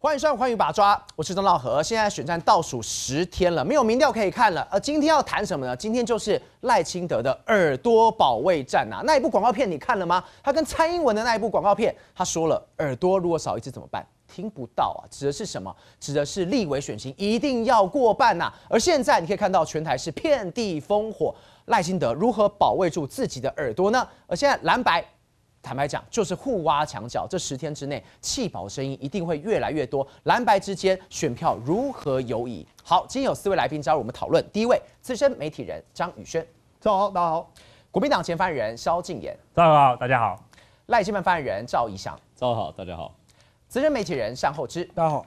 欢迎收看《欢迎把抓》，我是钟道和。现在选战倒数十天了，没有民调可以看了。而今天要谈什么呢？今天就是赖清德的耳朵保卫战呐。那一部广告片你看了吗？他跟蔡英文的那一部广告片，他说了，耳朵如果少一只怎么办？听不到啊，指的是什么？指的是立委选情一定要过半呐。而现在你可以看到全台是遍地烽火，赖清德如何保卫住自己的耳朵呢？而现在蓝白。坦白讲，就是互挖墙角。这十天之内，弃保声音一定会越来越多。蓝白之间，选票如何游移？好，今天有四位来宾加入我们讨论。第一位，资深媒体人张宇轩，早好，大家好。国民党前发言人萧敬言，早家好，大家好。赖清德发言人赵一翔，早好，大家好。资深媒体人单厚之，大家好。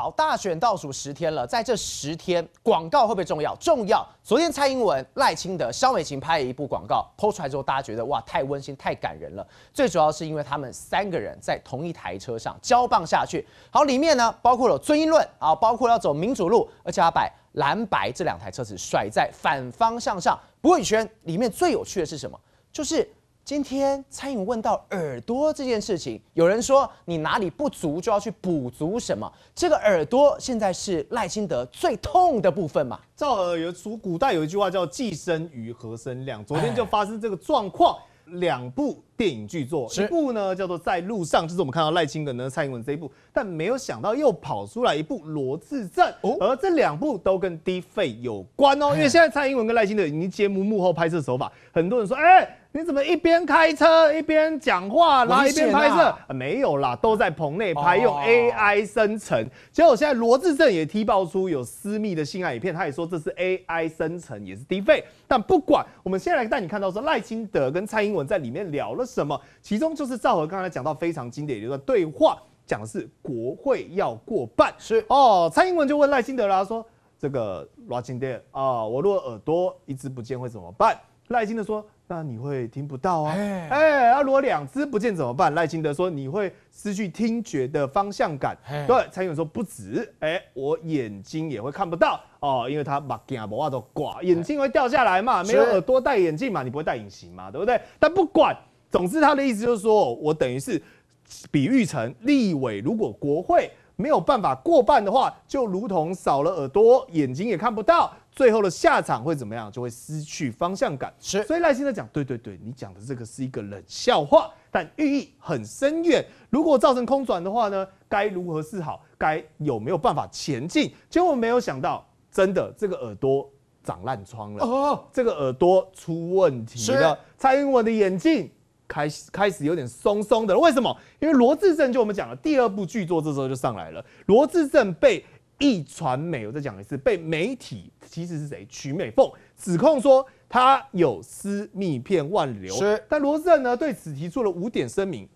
好，大选倒数十天了，在这十天，广告会不会重要？重要。昨天蔡英文、赖清德、肖美琴拍了一部广告，抛出来之后，大家觉得哇，太温馨、太感人了。最主要是因为他们三个人在同一台车上交棒下去。好，里面呢包括了尊英论啊，包括要走民主路，而且要把蓝白这两台车子甩在反方向上。不过，里面最有趣的是什么？就是。今天餐饮问到耳朵这件事情，有人说你哪里不足就要去补足什么。这个耳朵现在是赖清德最痛的部分嘛？耳有说古代有一句话叫“既生瑜何生亮”，昨天就发生这个状况，两部。电影巨作，一部呢叫做《在路上》，就是我们看到赖清德呢、蔡英文这一部，但没有想到又跑出来一部罗志镇，而这两部都跟低费有关哦，因为现在蔡英文跟赖清德已经揭幕幕后拍摄手法，很多人说，哎，你怎么一边开车一边讲话，然后一边拍摄？没有啦，都在棚内拍，用 AI 生成。结果现在罗志正也踢爆出有私密的性爱影片，他也说这是 AI 生成，也是低费。但不管，我们先来带你看到说，赖清德跟蔡英文在里面聊了。什么？其中就是赵和刚才讲到非常经典一段对话，讲的是国会要过半，是哦。蔡英文就问赖清德啦，说这个 r o g d e a 啊，我如果耳朵一只不见会怎么办？赖清德说，那你会听不到啊。哎，啊，如果两只不见怎么办？赖清德说，你会失去听觉的方向感。对，蔡英文说不止，哎，我眼睛也会看不到哦，因为他眼镜啊、帽都挂，眼镜会掉下来嘛，没有耳朵戴眼镜嘛，你不会戴隐形嘛，对不对？但不管。总之，他的意思就是说，我等于是比喻成立委，如果国会没有办法过半的话，就如同少了耳朵，眼睛也看不到，最后的下场会怎么样？就会失去方向感。是，所以耐心的讲，对对对，你讲的这个是一个冷笑话，但寓意很深远。如果造成空转的话呢，该如何是好？该有没有办法前进？结果没有想到，真的这个耳朵长烂疮了，哦，这个耳朵出问题了，蔡英文的眼镜。开开始有点松松的了，为什么？因为罗志正就我们讲了，第二部剧作这时候就上来了。罗志正被一传媒，我再讲一次，被媒体其实是谁？曲美凤指控说他有私密片万流。是，但罗志正呢对此提出了五点声明。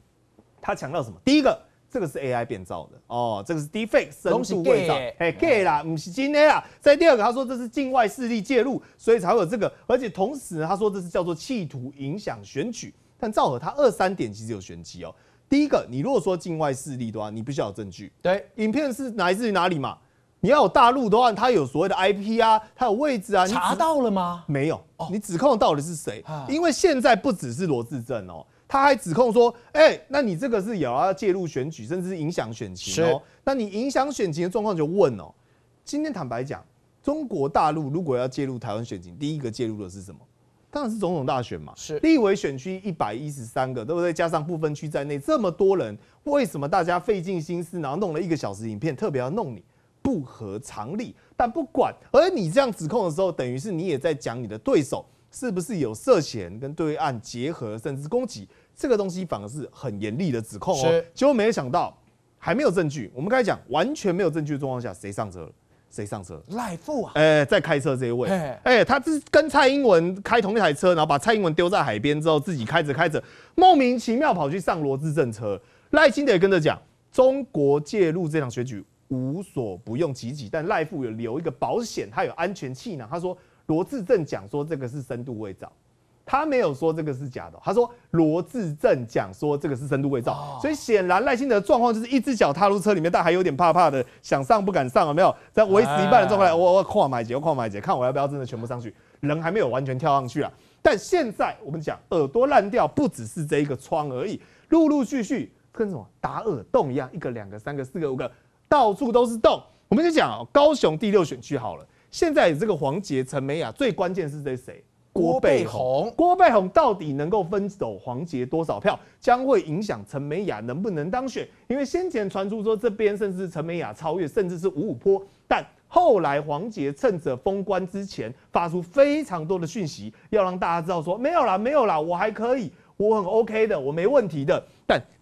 他强调什么？第一个，这个是 AI 变造的哦，这个是 d e f c t 深度伪造，哎，gay 啦，不是真人啊。在第二个，他说这是境外势力介入，所以才有这个，而且同时他说这是叫做企图影响选举。但赵和他二三点其实有玄机哦。第一个，你如果说境外势力的话，你必须要有证据。对，影片是来自于哪里嘛？你要有大陆的话，它有所谓的 IP 啊，它有位置啊。查到了吗？没有。你指控到底是谁？因为现在不只是罗志正哦，他还指控说，哎，那你这个是有要介入选举，甚至是影响选情哦。那你影响选情的状况就问哦。今天坦白讲，中国大陆如果要介入台湾选情，第一个介入的是什么？当然是总统大选嘛，是立委选区一百一十三个，对不对？加上不分区在内，这么多人，为什么大家费尽心思，然后弄了一个小时影片，特别要弄你，不合常理。但不管，而你这样指控的时候，等于是你也在讲你的对手是不是有涉嫌跟对岸结合，甚至攻击这个东西，反而是很严厉的指控哦。结果没有想到，还没有证据，我们刚才讲完全没有证据的状况下，谁上车了？谁上车？赖富啊！哎，在开车这位，哎，他是跟蔡英文开同一台车，然后把蔡英文丢在海边之后，自己开着开着，莫名其妙跑去上罗志政车。赖清德也跟着讲，中国介入这场选举无所不用其极，但赖富有留一个保险，他有安全气囊。他说罗志政讲说这个是深度伪造。他没有说这个是假的，他说罗志正讲说这个是深度伪造，所以显然赖清德的状况就是一只脚踏入车里面，但还有点怕怕的，想上不敢上有没有在维持一半的状态，我我跨买几，我跨买几，看我要不要真的全部上去，人还没有完全跳上去啊。但现在我们讲耳朵烂掉，不只是这一个窗而已，陆陆续续跟什么打耳洞一样，一个两个三个四个五个，到处都是洞。我们就讲高雄第六选区好了，现在这个黄杰、陈美雅，最关键是谁？郭背红，郭背红到底能够分走黄杰多少票，将会影响陈美雅能不能当选？因为先前传出说这边甚至陈美雅超越，甚至是五五坡，但后来黄杰趁着封关之前，发出非常多的讯息，要让大家知道说没有啦，没有啦，我还可以，我很 OK 的，我没问题的。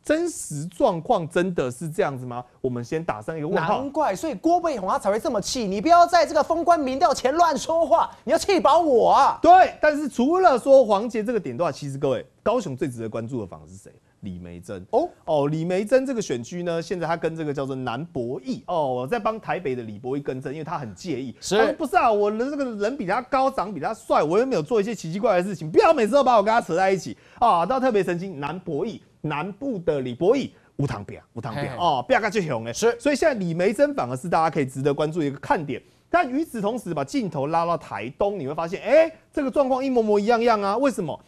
真实状况真的是这样子吗？我们先打上一个问号。难怪，所以郭背红他才会这么气。你不要在这个封官民调前乱说话，你要气饱我啊！对，但是除了说黄杰这个点的话，其实各位，高雄最值得关注的访是谁？李梅珍。哦哦，李梅珍这个选区呢，现在他跟这个叫做南博弈哦，我在帮台北的李博弈更正，因为他很介意。是，不是啊？我的这个人比他高，长比他帅，我又没有做一些奇奇怪怪的事情，不要每次都把我跟他扯在一起啊，到特别神经南博弈。南部的李博义无糖饼，无糖饼哦，饼个最红哎，是，所以现在李梅珍反而是大家可以值得关注的一个看点。但与此同时把镜头拉到台东，你会发现，哎，这个状况一模模一样样啊？为什么？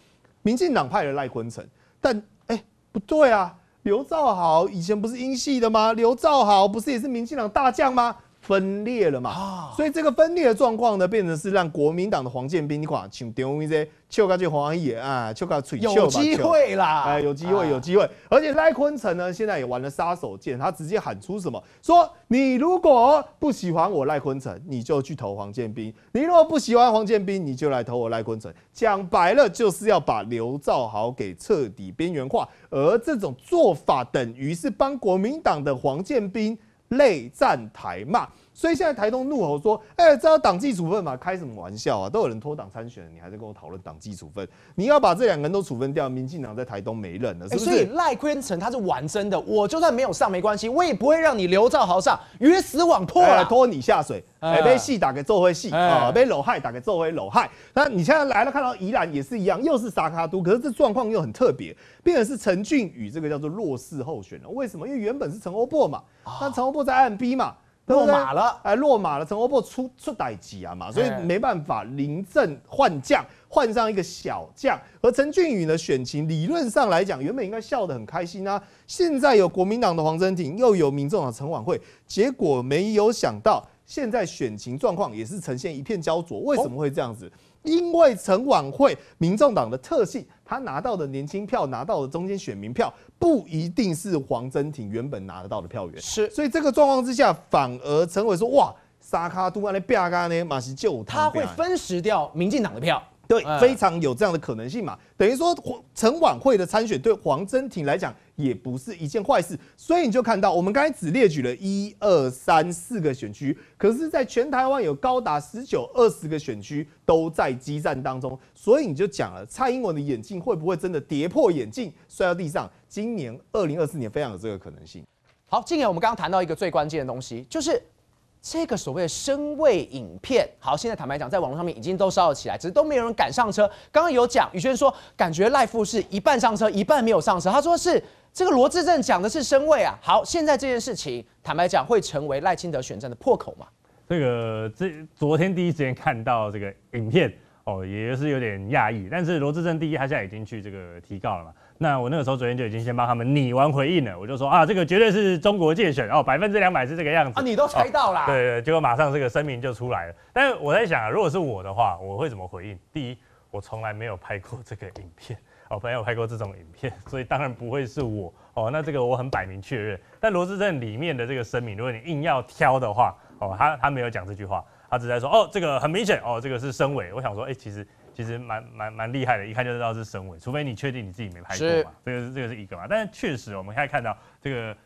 民进党派的赖坤成，但哎不对啊，刘兆豪以前不是英系的吗？刘兆豪不是也是民进党大将吗？分裂了嘛，所以这个分裂的状况呢，变成是让国民党的黄建斌你讲，请点我一下，丘克去黄爷啊，丘克去有机会啦，哎，有机会，有机会，而且赖坤成呢，现在也玩了杀手锏，他直接喊出什么，说你如果不喜欢我赖坤成，你就去投黄建斌；你如果不喜欢黄建斌，你就来投我赖坤成。讲白了，就是要把刘兆豪给彻底边缘化，而这种做法等于是帮国民党的黄建斌。内战台骂。所以现在台东怒吼说：“哎，这要党纪处分嘛？开什么玩笑啊！都有人脱党参选，你还在跟我讨论党纪处分？你要把这两个人都处分掉，民进党在台东没人了，是不是？”所以赖坤成他是完胜的，我就算没有上没关系，我也不会让你刘兆豪上，鱼死网破了，拖你下水。哎，被戏打给做回戏啊，被搂害打给做回搂害。那你现在来了，看到宜兰也是一样，又是沙卡都，可是这状况又很特别，变成是陈俊宇这个叫做弱势候选人，为什么？因为原本是陈欧珀嘛，那陈欧珀在暗逼嘛。落马了，哎，落马了！陈国富出出代级啊嘛，所以没办法临阵换将，换上一个小将。而陈俊宇呢，选情理论上来讲，原本应该笑得很开心啊，现在有国民党的黄镇廷，又有民众党陈婉慧，结果没有想到，现在选情状况也是呈现一片焦灼。为什么会这样子？因为陈婉慧，民众党的特性，他拿到的年轻票，拿到的中间选民票。不一定是黄真挺原本拿得到的票源，是，所以这个状况之下，反而陈伟说：“哇，沙卡杜安嘞，比亚卡嘞，马西救他，他会分食掉民进党的票，对，非常有这样的可能性嘛。等于说，陈晚会的参选对黄真挺来讲。”也不是一件坏事，所以你就看到我们刚才只列举了一二三四个选区，可是，在全台湾有高达十九二十个选区都在激战当中，所以你就讲了蔡英文的眼镜会不会真的跌破眼镜摔到地上？今年二零二四年非常有这个可能性。好，今年我们刚刚谈到一个最关键的东西，就是。这个所谓身位影片，好，现在坦白讲，在网络上面已经都烧了起来，只是都没有人敢上车。刚刚有讲，宇轩说，感觉赖富是一半上车，一半没有上车。他说是这个罗志正讲的是身位啊。好，现在这件事情，坦白讲，会成为赖清德选战的破口吗？这个，这昨天第一时间看到这个影片，哦，也是有点讶异。但是罗志正第一，他现在已经去这个提告了嘛。那我那个时候昨天就已经先帮他们拟完回应了，我就说啊，这个绝对是中国界选哦，百分之两百是这个样子啊，你都猜到了，对对，结果马上这个声明就出来了。但是我在想啊，如果是我的话，我会怎么回应？第一，我从来没有拍过这个影片 哦，没有拍过这种影片，所以当然不会是我哦。那这个我很摆明确认。但罗志镇里面的这个声明，如果你硬要挑的话哦，他他没有讲这句话，他只在说哦，这个很明显哦，这个是升伟。我想说，哎，其实。其实蛮蛮蛮厉害的，一看就知道是神委，除非你确定你自己没拍过嘛。这个这个是一个嘛，但是确实我们可以看到，这个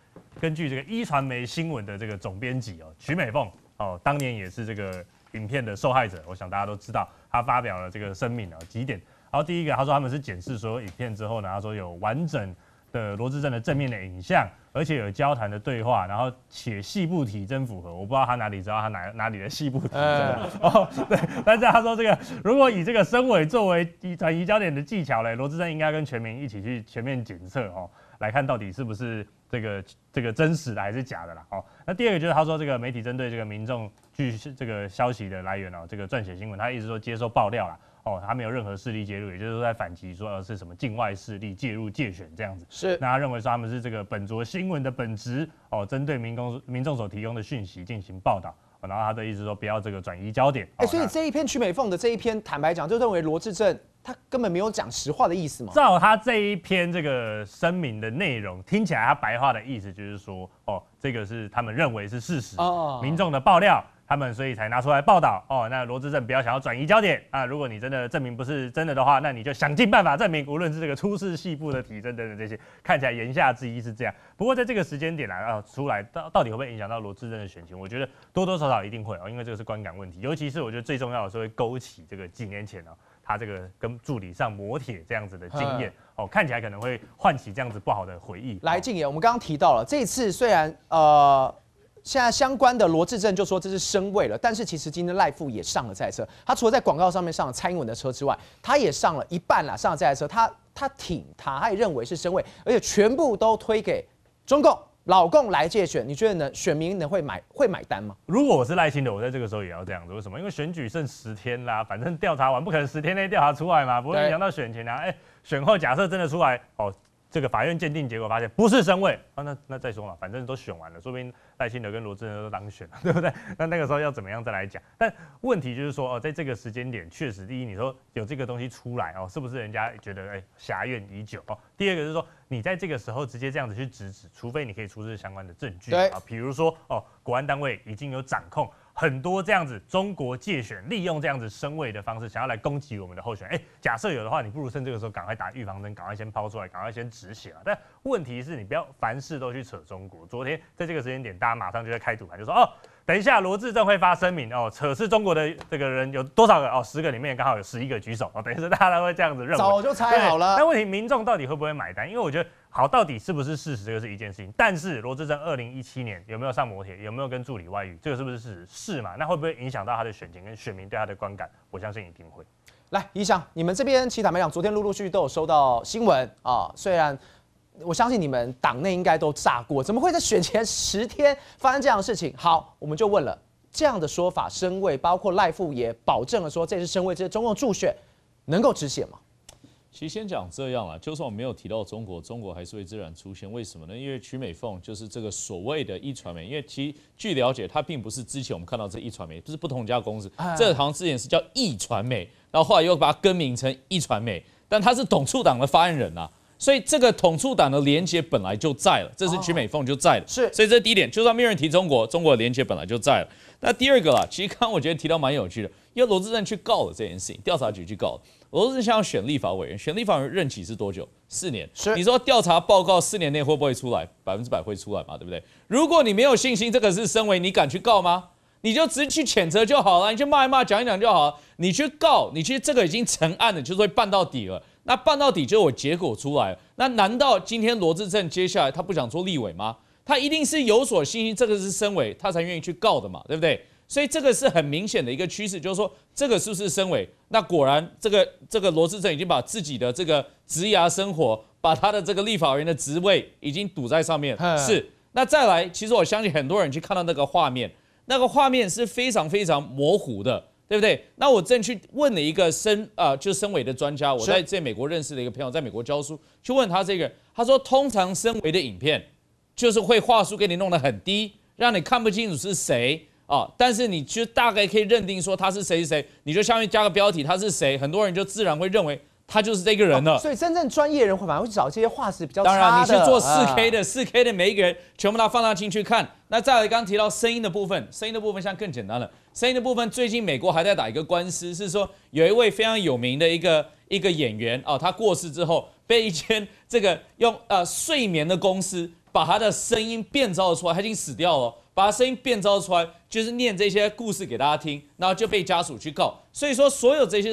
根据这个一传媒新闻的这个总编辑哦，曲美凤哦，当年也是这个影片的受害者，我想大家都知道，她发表了这个声明啊几点。然后第一个她说他们是检视所有影片之后呢，她说有完整。的罗志镇的正面的影像，而且有交谈的对话，然后且细部体征符合，我不知道他哪里知道他哪哪里的细部体征。哦，对，但是他说这个如果以这个身尾作为遗传移焦点的技巧嘞，罗志镇应该跟全民一起去全面检测哦，来看到底是不是这个这个真实的还是假的啦。哦，那第二个就是他说这个媒体针对这个民众据这个消息的来源哦，这个撰写新闻，他一直说接受爆料啦。哦，他没有任何势力介入，也就是说在反击说是什么境外势力介入界选这样子。是，那他认为说他们是这个本着新闻的本质，哦，针对民工民众所提供的讯息进行报道。然后他的意思说不要这个转移焦点。哎，所以这一篇曲美凤的这一篇，坦白讲，就认为罗志正他根本没有讲实话的意思吗？照他这一篇这个声明的内容，听起来他白话的意思就是说，哦，这个是他们认为是事实，民众的爆料。他们所以才拿出来报道哦。那罗志正比较想要转移焦点啊。如果你真的证明不是真的的话，那你就想尽办法证明。无论是这个出事细部的体等等等这些，看起来言下之意是这样。不过在这个时间点来啊出来到到底会不会影响到罗志正的选情？我觉得多多少少一定会哦，因为这个是观感问题。尤其是我觉得最重要的是会勾起这个几年前呢，他这个跟助理上磨铁这样子的经验哦，看起来可能会唤起这样子不好的回忆。来敬言，我们刚刚提到了这次虽然呃。现在相关的罗志正就说这是升位了，但是其实今天赖富也上了台车，他除了在广告上面上蔡英文的车之外，他也上了一半了，上了台车，他他挺他他也认为是升位，而且全部都推给中共老共来借选，你觉得呢？选民能会买会买单吗？如果我是赖清德，我在这个时候也要这样子，为什么？因为选举剩十天啦，反正调查完不可能十天内调查出来嘛，不会影响到选情啊。哎，选后假设真的出来，哦。这个法院鉴定结果发现不是身位啊，那那再说嘛，反正都选完了，说定赖清德跟罗志仁都当选了，对不对？那那个时候要怎么样再来讲？但问题就是说哦，在这个时间点，确实第一，你说有这个东西出来哦，是不是人家觉得哎，侠怨已久哦？第二个是说，你在这个时候直接这样子去指指，除非你可以出示相关的证据啊，比如说哦，国安单位已经有掌控。很多这样子，中国借选利用这样子升位的方式，想要来攻击我们的候选人。哎，假设有的话，你不如趁这个时候赶快打预防针，赶快先抛出来，赶快先止血啊！但问题是你不要凡事都去扯中国。昨天在这个时间点，大家马上就在开赌盘，就说哦，等一下罗志政会发声明哦，扯是中国的这个人有多少个哦？十个里面刚好有十一个举手哦，等于是大家会这样子认为，早就猜好了。但问题民众到底会不会买单？因为我觉得。好，到底是不是事实？这个是一件事情。但是罗志珍二零一七年有没有上摩铁，有没有跟助理外遇，这个是不是事实？是嘛？那会不会影响到他的选情跟选民对他的观感？我相信一定会。来，宜想，你们这边其他白讲，昨天陆陆续续都有收到新闻啊。虽然我相信你们党内应该都炸过，怎么会在选前十天发生这样的事情？好，我们就问了这样的说法，身位包括赖富也保证了说这是身位，这是中共助选，能够止血吗？其实先讲这样啊，就算我没有提到中国，中国还是会自然出现。为什么呢？因为曲美凤就是这个所谓的亿传媒，因为其据了解，它并不是之前我们看到这一传媒，就是不同家公司。这好像之前是叫亿传媒，然后后来又把它更名成亿传媒，但它是董处党的发言人啊，所以这个统促党的连接本来就在了，这是曲美凤就在了。是，所以这第一点。就算没有人提中国，中国的连接本来就在了。那第二个啦，其实刚刚我觉得提到蛮有趣的，因为罗志镇去告了这件事，情，调查局去告了。罗志祥要选立法委员，选立法委员任期是多久？四年。你说调查报告四年内会不会出来？百分之百会出来嘛，对不对？如果你没有信心，这个是身委，你敢去告吗？你就直接去谴责就好了，你去骂一骂，讲一讲就好。你去告，你去这个已经成案了，就是会办到底了。那办到底就有结果出来。那难道今天罗志镇接下来他不想做立委吗？他一定是有所信心，这个是身委，他才愿意去告的嘛，对不对？所以这个是很明显的一个趋势，就是说这个是不是升委？那果然这个这个罗志镇已经把自己的这个职涯生活，把他的这个立法员的职位已经堵在上面。是，那再来，其实我相信很多人去看到那个画面，那个画面是非常非常模糊的，对不对？那我正去问了一个森啊，就是森委的专家，我在在美国认识的一个朋友，在美国教书，去问他这个，他说通常森委的影片就是会话术给你弄得很低，让你看不清楚是谁。哦，但是你就大概可以认定说他是谁谁谁，你就下面加个标题他是谁，很多人就自然会认为他就是这个人了。所以真正专业人会反而会找这些话是比较当然你是做四 K 的，四 K 的每一个人全部拿放大镜去看。那再来刚提到声音的部分，声音的部分像更简单了。声音的部分最近美国还在打一个官司，是说有一位非常有名的一个一个演员哦，他过世之后被一间这个用呃睡眠的公司。把他的声音变造出来，他已经死掉了。把声音变造出来，就是念这些故事给大家听，然后就被家属去告。所以说，所有这些，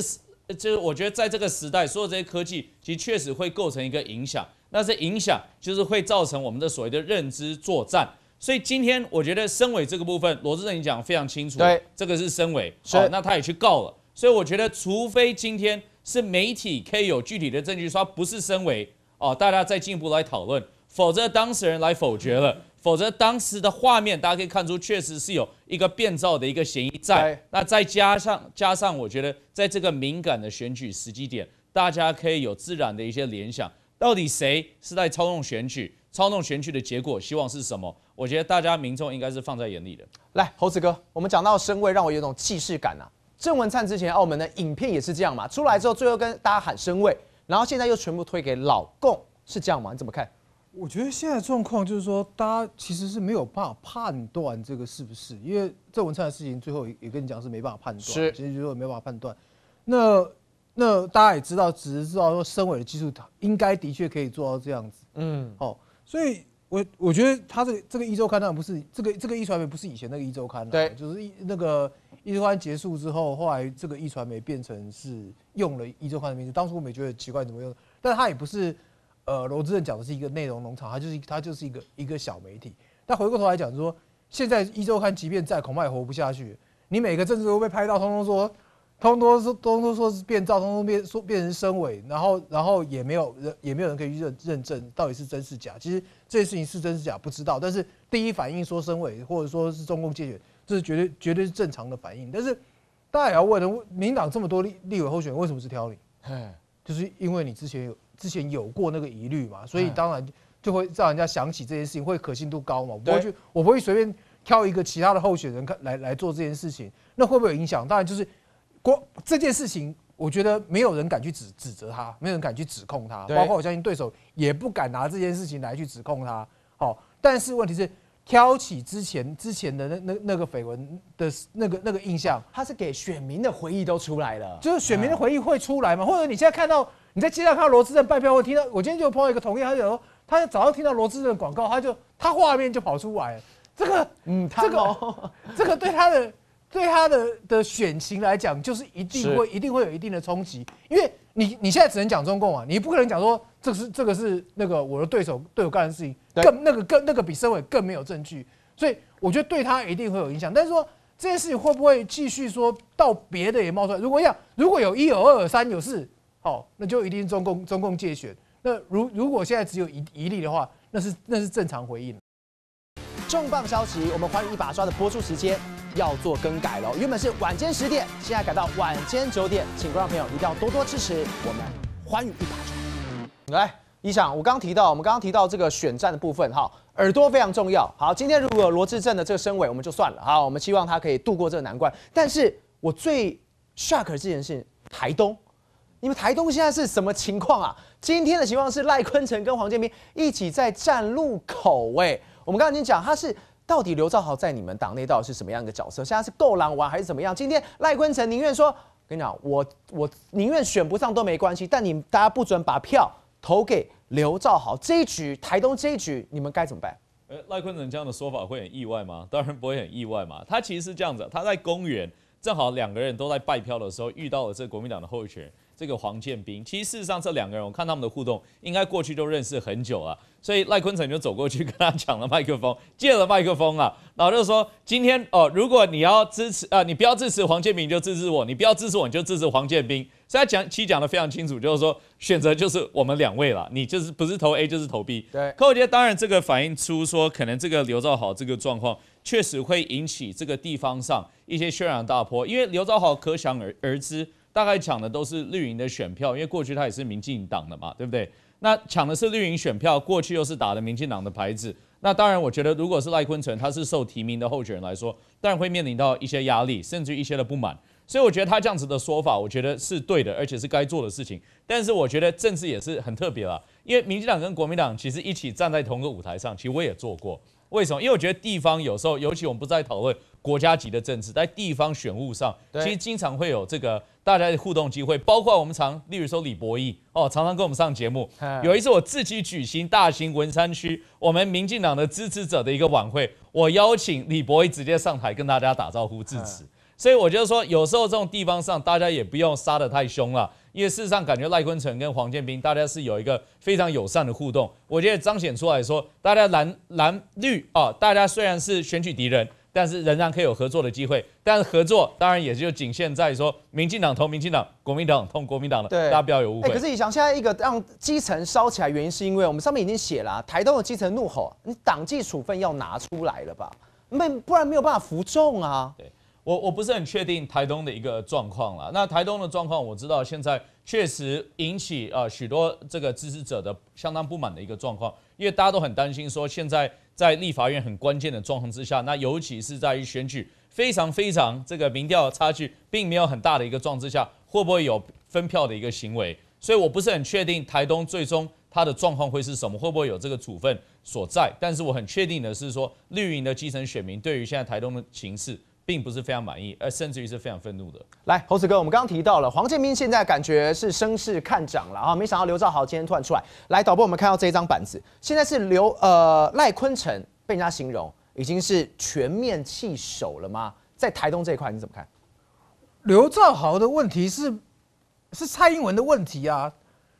就是我觉得在这个时代，所有这些科技，其实确实会构成一个影响。那这影响就是会造成我们的所谓的认知作战。所以今天，我觉得申伪这个部分，罗志正你讲非常清楚。对，这个是申伪。好，那他也去告了。所以我觉得，除非今天是媒体可以有具体的证据说不是申伪，哦，大家再进一步来讨论。否则当事人来否决了，否则当时的画面大家可以看出，确实是有一个变造的一个嫌疑在。那再加上加上，我觉得在这个敏感的选举时机点，大家可以有自然的一些联想，到底谁是在操纵选举？操纵选举的结果，希望是什么？我觉得大家民众应该是放在眼里的。来，猴子哥，我们讲到身位，让我有种气势感啊！郑文灿之前澳门的影片也是这样嘛，出来之后最后跟大家喊身位，然后现在又全部推给老共，是这样吗？你怎么看？我觉得现在状况就是说，大家其实是没有办法判断这个是不是，因为郑文灿的事情最后也跟你讲是没办法判断，是，其实就说没办法判断。那那大家也知道，只是知道说，身委的技术应该的确可以做到这样子，嗯，哦，所以我我觉得他这个这个一周刊当然不是这个这个一传媒不是以前那个一周刊了，对，就是一那个一周刊结束之后，后来这个一传媒变成是用了一周刊的名字，当初我也觉得奇怪怎么用，但他也不是。呃，罗志正讲的是一个内容农场，它就是它就是一个一个小媒体。但回过头来讲，说现在一周刊即便在，恐怕也活不下去。你每个政治都被拍到，通通说，通通说，通通说是变造，通通变说变成升伪，然后然后也没有人，也没有人可以认认证到底是真是假。其实这些事情是真是假不知道，但是第一反应说升伪，或者说是中共窃取，这是绝对绝对是正常的反应。但是大家也要问的，民党这么多立立委候选人为什么是挑你？就是因为你之前有。之前有过那个疑虑嘛，所以当然就会让人家想起这件事情，会可信度高嘛。我不会，去，我不会随便挑一个其他的候选人，看来来做这件事情，那会不会有影响？当然就是，光这件事情，我觉得没有人敢去指指责他，没有人敢去指控他，包括我相信对手也不敢拿这件事情来去指控他。好，但是问题是挑起之前之前的那那那个绯闻的那个那个印象，他是给选民的回忆都出来了，就是选民的回忆会出来嘛，或者你现在看到。你在街上看到罗志镇拜票，我听到我今天就碰到一个同业，他就说他早上听到罗志镇广告，他就他画面就跑出来。这个，嗯，这个，这个对他的对他的的选情来讲，就是一定会一定会有一定的冲击，因为你你现在只能讲中共啊，你不可能讲说这是这个是那个我的对手对我干的事情，更那个更那个比社会更没有证据，所以我觉得对他一定会有影响。但是说这件事情会不会继续说到别的也冒出来？如果要，如果有一有二有三有四。好，那就一定是中共中共借选。那如如果现在只有一一例的话，那是那是正常回应。重磅消息，我们欢迎一把抓的播出时间要做更改了，原本是晚间十点，现在改到晚间九点，请观众朋友一定要多多支持我们欢迎一把抓。来，伊想，我刚提到我们刚刚提到这个选战的部分哈，耳朵非常重要。好，今天如果罗志正的这个声尾我们就算了，好，我们期望他可以度过这个难关。但是我最 shock 这件事情，台东。你们台东现在是什么情况啊？今天的情况是赖坤成跟黄健斌一起在站路口。喂，我们刚刚已经讲，他是到底刘兆豪在你们党内到底是什么样的角色？现在是够狼玩还是怎么样？今天赖坤成宁愿说，跟你讲，我我宁愿选不上都没关系，但你们大家不准把票投给刘兆豪。这一局台东这一局，你们该怎么办？哎，赖坤成这样的说法会很意外吗？当然不会很意外嘛。他其实是这样子，他在公园正好两个人都在拜票的时候遇到了这国民党的候援。这个黄建斌。其实事实上这两个人，我看他们的互动，应该过去都认识很久啊，所以赖坤成就走过去跟他抢了麦克风，借了麦克风啊，然后就说今天哦，如果你要支持啊，你不要支持黄建斌，就支持我，你不要支持我你就支持黄建斌。”所以他讲其实讲的非常清楚，就是说选择就是我们两位了，你就是不是投 A 就是投 B。对。可我觉得当然这个反映出说，可能这个刘兆豪这个状况确实会引起这个地方上一些渲染大波，因为刘兆豪可想而知。大概抢的都是绿营的选票，因为过去他也是民进党的嘛，对不对？那抢的是绿营选票，过去又是打的民进党的牌子。那当然，我觉得如果是赖坤成他是受提名的候选人来说，当然会面临到一些压力，甚至一些的不满。所以我觉得他这样子的说法，我觉得是对的，而且是该做的事情。但是我觉得政治也是很特别啦，因为民进党跟国民党其实一起站在同个舞台上，其实我也做过。为什么？因为我觉得地方有时候，尤其我们不在讨论国家级的政治，在地方选务上，其实经常会有这个大家的互动机会。包括我们常，例如说李博义哦，常常跟我们上节目。有一次我自己举行大型文山区我们民进党的支持者的一个晚会，我邀请李博义直接上台跟大家打招呼致辞。所以我觉得说，有时候这种地方上，大家也不用杀的太凶了，因为事实上感觉赖坤成跟黄建斌大家是有一个非常友善的互动。我觉得彰显出来说，大家蓝蓝绿啊，大家虽然是选举敌人，但是仍然可以有合作的机会。但是合作当然也就仅限在说，民进党投民进党，国民党痛国民党的，大家不要有误会。可是你想，现在一个让基层烧起来，原因是因为我们上面已经写了，台东的基层怒吼，你党纪处分要拿出来了吧？没，不然没有办法服众啊。对。我我不是很确定台东的一个状况了。那台东的状况，我知道现在确实引起啊许多这个支持者的相当不满的一个状况，因为大家都很担心说，现在在立法院很关键的状况之下，那尤其是在于选举非常非常这个民调差距并没有很大的一个状况之下，会不会有分票的一个行为？所以我不是很确定台东最终它的状况会是什么，会不会有这个处分所在？但是我很确定的是说，绿营的基层选民对于现在台东的形势。并不是非常满意，而甚至于是非常愤怒的。来，猴子哥，我们刚刚提到了黄建斌，现在感觉是声势看涨了啊！没想到刘兆豪今天突然出来，来，导播，我们看到这一张板子，现在是刘呃赖坤成被人家形容已经是全面弃守了吗？在台东这一块你怎么看？刘兆豪的问题是是蔡英文的问题啊！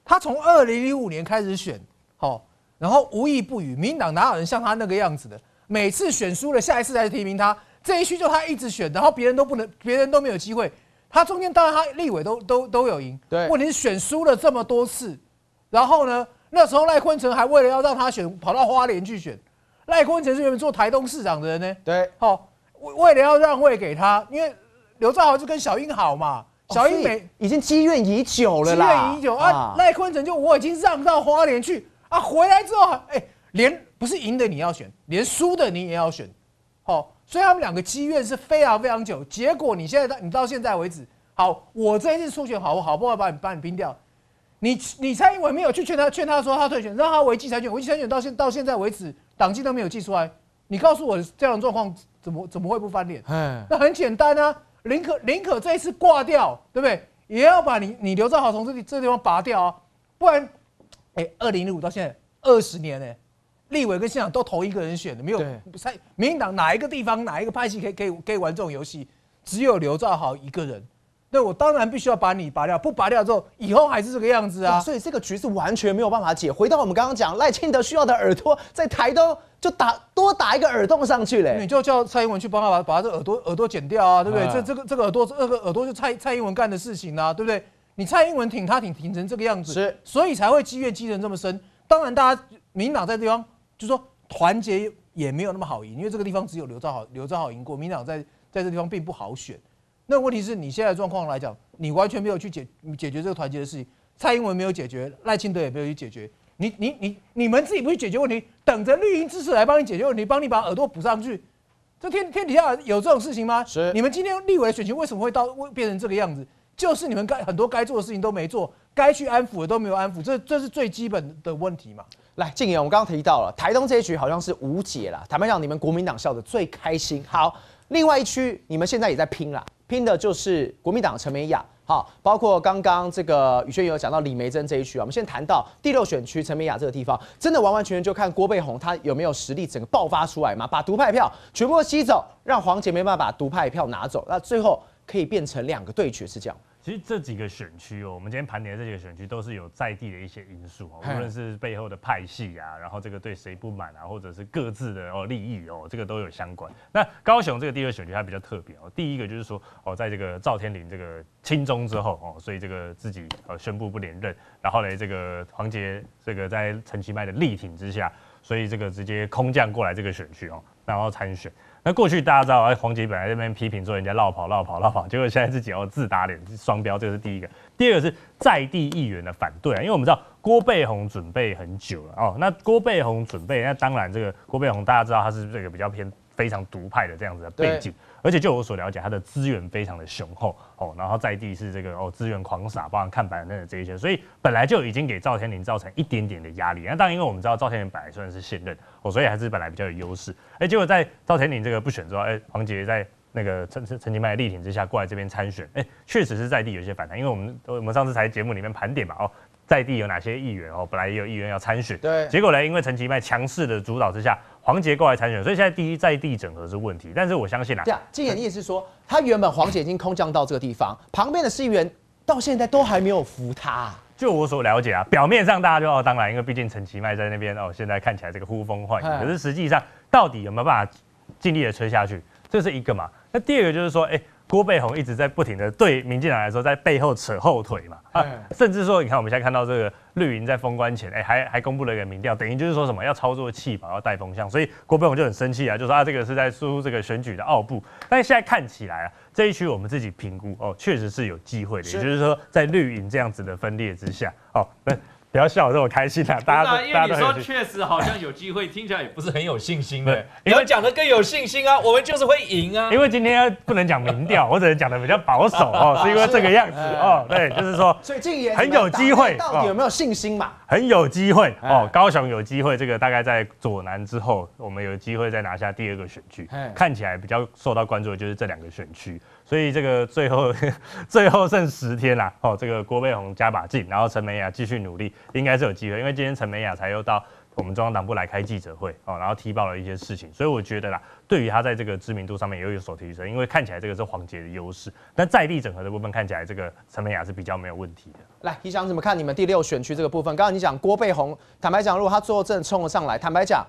他从二零一五年开始选好，然后无意不语，民党哪有人像他那个样子的？每次选输了，下一次再提名他。这一区就他一直选，然后别人都不能，别人都没有机会。他中间当然他立委都都都有赢，问题是选输了这么多次，然后呢，那时候赖坤成还为了要让他选，跑到花莲去选。赖坤成是原本做台东市长的人呢，对，好，为为了要让位给他，因为刘兆豪就跟小英好嘛，小英没已经积怨已久了啦，积怨已久啊。赖坤成就我已经让到花莲去啊，回来之后，哎，连不是赢的你要选，连输的你也要选，好。所以他们两个积怨是非常非常久，结果你现在到你到现在为止，好，我这一次出选，好好不易把你把你冰掉？你你蔡英文没有去劝他，劝他说他退选，让他违纪参选，违纪参选到现到现在为止，党纪都没有记出来，你告诉我这样的状况怎么怎么会不翻脸？嗯，那很简单啊，林可林可这一次挂掉，对不对？也要把你你刘兆豪同志这这地方拔掉啊，不然，哎，二零零五到现在二十年呢。立委跟县长都同一个人选的，没有猜民党哪一个地方哪一个派系可以可以可以玩这种游戏，只有刘兆豪一个人。那我当然必须要把你拔掉，不拔掉之后以后还是这个样子啊。所以这个局是完全没有办法解。回到我们刚刚讲，赖清德需要的耳朵在台东就打多打一个耳洞上去嘞。你就叫蔡英文去帮他把把这耳朵耳朵剪掉啊，对不对？这这个这个耳朵这个耳朵就蔡蔡英文干的事情啊，对不对？你蔡英文挺他挺挺成这个样子，是，所以才会积怨积成这么深。当然大家民党在地方。就说团结也没有那么好赢，因为这个地方只有刘兆好，刘兆好赢过民党，在在这地方并不好选。那问题是你现在状况来讲，你完全没有去解解决这个团结的事情，蔡英文没有解决，赖清德也没有去解决。你你你你们自己不去解决问题，等着绿营支持来帮你解决问题，帮你把耳朵补上去，这天天底下有这种事情吗？是。你们今天立委的选情为什么会到变成这个样子？就是你们该很多该做的事情都没做，该去安抚的都没有安抚，这这是最基本的问题嘛。来，静怡，我们刚刚提到了台东这一局好像是无解了，坦白讲，你们国民党笑得最开心。好，另外一区你们现在也在拼了，拼的就是国民党陈美雅。好，包括刚刚这个宇轩有讲到李梅珍这一区，我们先谈到第六选区陈美雅这个地方，真的完完全全就看郭背宏他有没有实力整个爆发出来嘛，把独派票全部吸走，让黄杰没办法把独派票拿走，那最后可以变成两个对决，是这样。其实这几个选区哦，我们今天盘点这几个选区都是有在地的一些因素哦，无论是背后的派系啊，然后这个对谁不满啊，或者是各自的哦利益哦，这个都有相关。那高雄这个第二选区它比较特别哦，第一个就是说哦，在这个赵天麟这个亲中之后哦，所以这个自己呃宣布不连任，然后嘞这个黄杰这个在陈其迈的力挺之下，所以这个直接空降过来这个选区哦，然后参选。那过去大家知道，哎，黄杰本来这边批评说人家绕跑绕跑绕跑，结果现在自己又自打脸，双标，这是第一个。第二个是在地议员的反对，因为我们知道郭背宏准备很久了哦。那郭背宏准备，那当然这个郭背宏大家知道他是这个比较偏非常独派的这样子的背景，而且就我所了解，他的资源非常的雄厚哦。然后在地是这个哦资源狂撒，包含看板等等这一些，所以本来就已经给赵天麟造成一点点的压力。那当然，因为我们知道赵天麟本来算是现任。哦，所以还是本来比较有优势，哎，结果在赵天鼎这个不选之后，哎，黄杰在那个陈陈陈其迈力挺之下过来这边参选，哎，确实是在地有一些反弹，因为我们我们上次才节目里面盘点嘛，哦，在地有哪些议员哦，本来也有议员要参选，对，结果呢，因为陈其迈强势的主导之下，黄杰过来参选，所以现在第一在地整合是问题，但是我相信啊，这样金爷你也是说，他原本黄杰已经空降到这个地方，旁边的市议员到现在都还没有服他。就我所了解啊，表面上大家就哦，当然，因为毕竟陈其迈在那边哦，现在看起来这个呼风唤雨，可是实际上到底有没有办法尽力的吹下去，这是一个嘛？那第二个就是说，哎。郭背洪一直在不停的对民进党来说，在背后扯后腿嘛，啊，甚至说，你看我们现在看到这个绿营在封关前，哎，还还公布了一个民调，等于就是说什么要操作气宝，要带风向，所以郭背洪就很生气啊，就说啊，这个是在输这个选举的奥布，但现在看起来啊，这一区我们自己评估哦，确实是有机会的，也就是说，在绿营这样子的分裂之下，哦，那。不要笑，这么开心啦！大家，因为你说确实好像有机会，听起来也不是很有信心。对，你要讲的更有信心啊！我们就是会赢啊！因为今天不能讲民调，我只能讲的比较保守哦，是因为这个样子哦。对，就是说，所以静言很有机会，到底有没有信心嘛？很有机会哦，高雄有机会，这个大概在左南之后，我们有机会再拿下第二个选区。看起来比较受到关注的就是这两个选区。所以这个最后 最后剩十天啦，哦，这个郭背红加把劲，然后陈美雅继续努力，应该是有机会，因为今天陈美雅才又到我们中央党部来开记者会，哦，然后踢爆了一些事情，所以我觉得啦，对于他在这个知名度上面也有所提升，因为看起来这个是黄杰的优势，那在地整合的部分看起来这个陈美雅是比较没有问题的。来，你想怎么看你们第六选区这个部分？刚刚你讲郭背红，坦白讲，如果他最后真的冲了上来，坦白讲，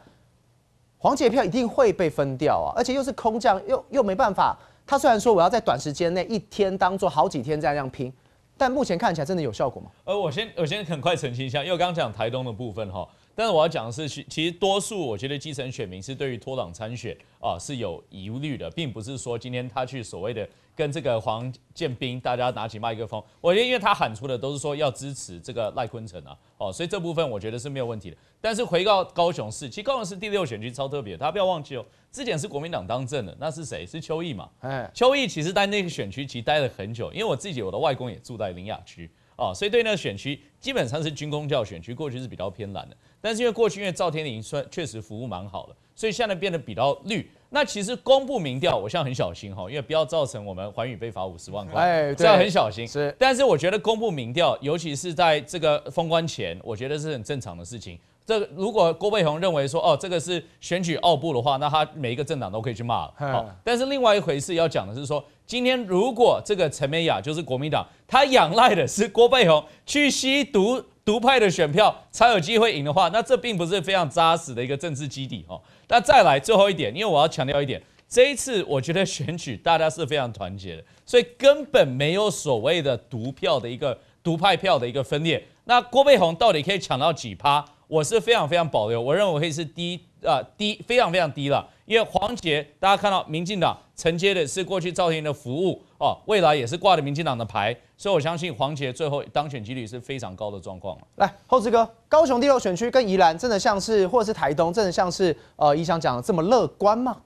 黄杰票一定会被分掉啊，而且又是空降，又又没办法。他虽然说我要在短时间内一天当做好几天样这样拼，但目前看起来真的有效果吗？呃，我先我先很快澄清一下，因为刚刚讲台东的部分哈。但是我要讲的是，其实多数我觉得基层选民是对于脱党参选啊是有疑虑的，并不是说今天他去所谓的跟这个黄建斌大家拿起麦克风，我得因为，他喊出的都是说要支持这个赖坤成啊，哦，所以这部分我觉得是没有问题的。但是回到高雄市，其实高雄市第六选区超特别，大家不要忘记哦，之前是国民党当政的，那是谁？是邱毅嘛？哎，邱毅其实在那个选区其实待了很久，因为我自己我的外公也住在林雅区。哦，所以对那个选区基本上是军工教选区，过去是比较偏蓝的。但是因为过去因为赵天麟算确实服务蛮好的，所以现在变得比较绿。那其实公布民调，我在很小心哈，因为不要造成我们环宇被罚五十万块，这样很小心。是，但是我觉得公布民调，尤其是在这个封关前，我觉得是很正常的事情。这如果郭佩宏认为说哦，这个是选举奥布的话，那他每一个政党都可以去骂了。好，但是另外一回事要讲的是说，今天如果这个陈美雅就是国民党，他仰赖的是郭佩宏去吸毒毒派的选票才有机会赢的话，那这并不是非常扎实的一个政治基地哦。那再来最后一点，因为我要强调一点，这一次我觉得选举大家是非常团结的，所以根本没有所谓的毒票的一个毒派票的一个分裂。那郭佩宏到底可以抢到几趴？我是非常非常保留，我认为可以是低啊低非常非常低了，因为黄杰大家看到，民进党承接的是过去赵庭的服务哦，未来也是挂的民进党的牌，所以我相信黄杰最后当选几率是非常高的状况来，后知哥，高雄第六选区跟宜兰真的像是，或者是台东真的像是呃，宜想讲的这么乐观吗？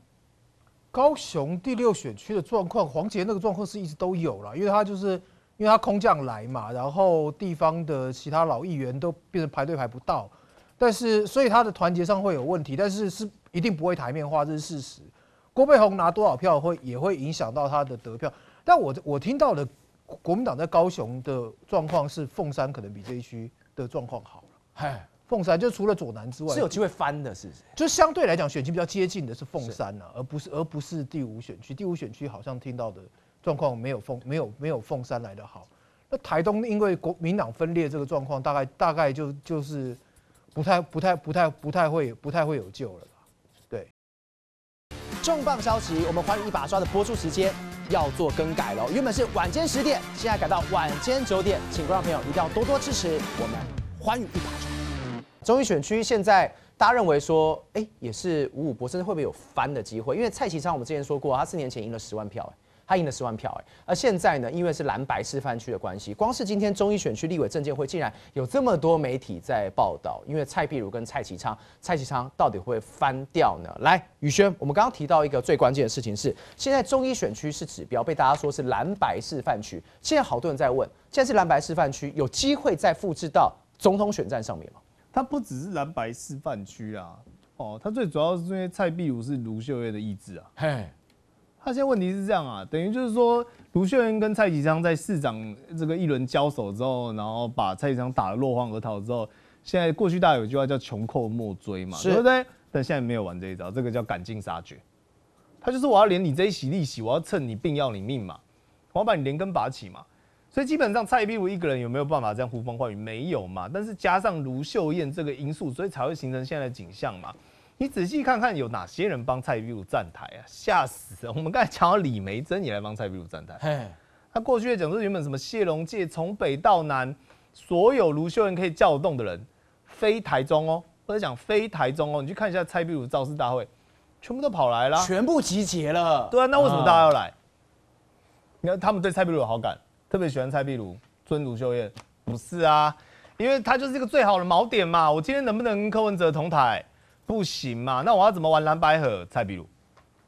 高雄第六选区的状况，黄杰那个状况是一直都有了，因为他就是因为他空降来嘛，然后地方的其他老议员都变成排队排不到。但是，所以他的团结上会有问题，但是是一定不会台面化，这是事实。郭佩鸿拿多少票会也会影响到他的得票。但我我听到的国民党在高雄的状况是凤山可能比这一区的状况好。嗨。凤山就除了左南之外，是有机会翻的，是不是？就相对来讲，选区比较接近的是凤山呐，而不是而不是第五选区。第五选区好像听到的状况没有凤没有没有凤山来的好。那台东因为国民党分裂这个状况，大概大概就就是。不太不太不太不太会不太会有救了吧？对。重磅消息，我们《欢愉一把抓》的播出时间要做更改了，原本是晚间十点，现在改到晚间九点，请观众朋友一定要多多支持我们《欢愉一把抓》。中义选区现在大家认为说，哎，也是五五博，甚至会不会有翻的机会？因为蔡其昌，我们之前说过，他四年前赢了十万票，他赢了十万票哎，而现在呢，因为是蓝白示范区的关系，光是今天中医选区立委政监会，竟然有这么多媒体在报道，因为蔡碧如跟蔡其昌，蔡其昌到底会翻掉呢？来，宇轩，我们刚刚提到一个最关键的事情是，现在中医选区是指标，被大家说是蓝白示范区，现在好多人在问，现在是蓝白示范区，有机会再复制到总统选战上面吗？他不只是蓝白示范区啊，哦，他最主要是因为蔡碧如是卢秀燕的意志啊，嘿。发现在问题是这样啊，等于就是说，卢秀燕跟蔡启昌在市长这个一轮交手之后，然后把蔡启昌打得落荒而逃之后，现在过去大家有句话叫“穷寇莫追”嘛，对不对？但现在没有玩这一招，这个叫赶尽杀绝。他就是我要连你这一席利息，我要趁你病要你命嘛，我要把你连根拔起嘛。所以基本上蔡壁如一个人有没有办法这样呼风唤雨？没有嘛。但是加上卢秀燕这个因素，所以才会形成现在的景象嘛。你仔细看看有哪些人帮蔡壁如站台啊？吓死！我们刚才讲到李梅珍也来帮蔡壁如站台。他过去的讲说原本什么谢龙介从北到南，所有卢秀燕可以叫动的人，非台中哦，我在讲非台中哦。你去看一下蔡壁如造势大会，全部都跑来了，全部集结了。对啊，那为什么大家要来？你看他们对蔡壁如好感，特别喜欢蔡壁如，尊卢秀燕？不是啊，因为他就是一个最好的锚点嘛。我今天能不能跟柯文哲同台？不行嘛？那我要怎么玩蓝白河？蔡壁如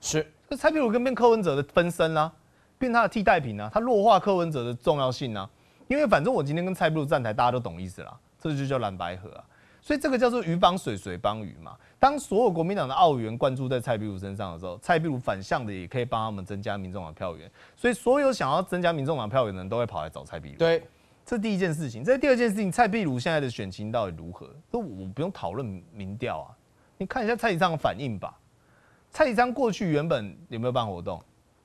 是，那蔡壁如跟变柯文哲的分身啦，变他的替代品啊，他弱化柯文哲的重要性啊。因为反正我今天跟蔡壁如站台，大家都懂意思啦。这就叫蓝白河啊。所以这个叫做鱼帮水，水帮鱼嘛。当所有国民党的澳元灌注在蔡壁如身上的时候，蔡壁如反向的也可以帮他们增加民众党票源。所以所有想要增加民众党票源的人都会跑来找蔡壁如。对，这第一件事情。这第二件事情，蔡壁如现在的选情到底如何？那我不用讨论民调啊。你看一下蔡启昌的反应吧。蔡启昌过去原本有没有办活动？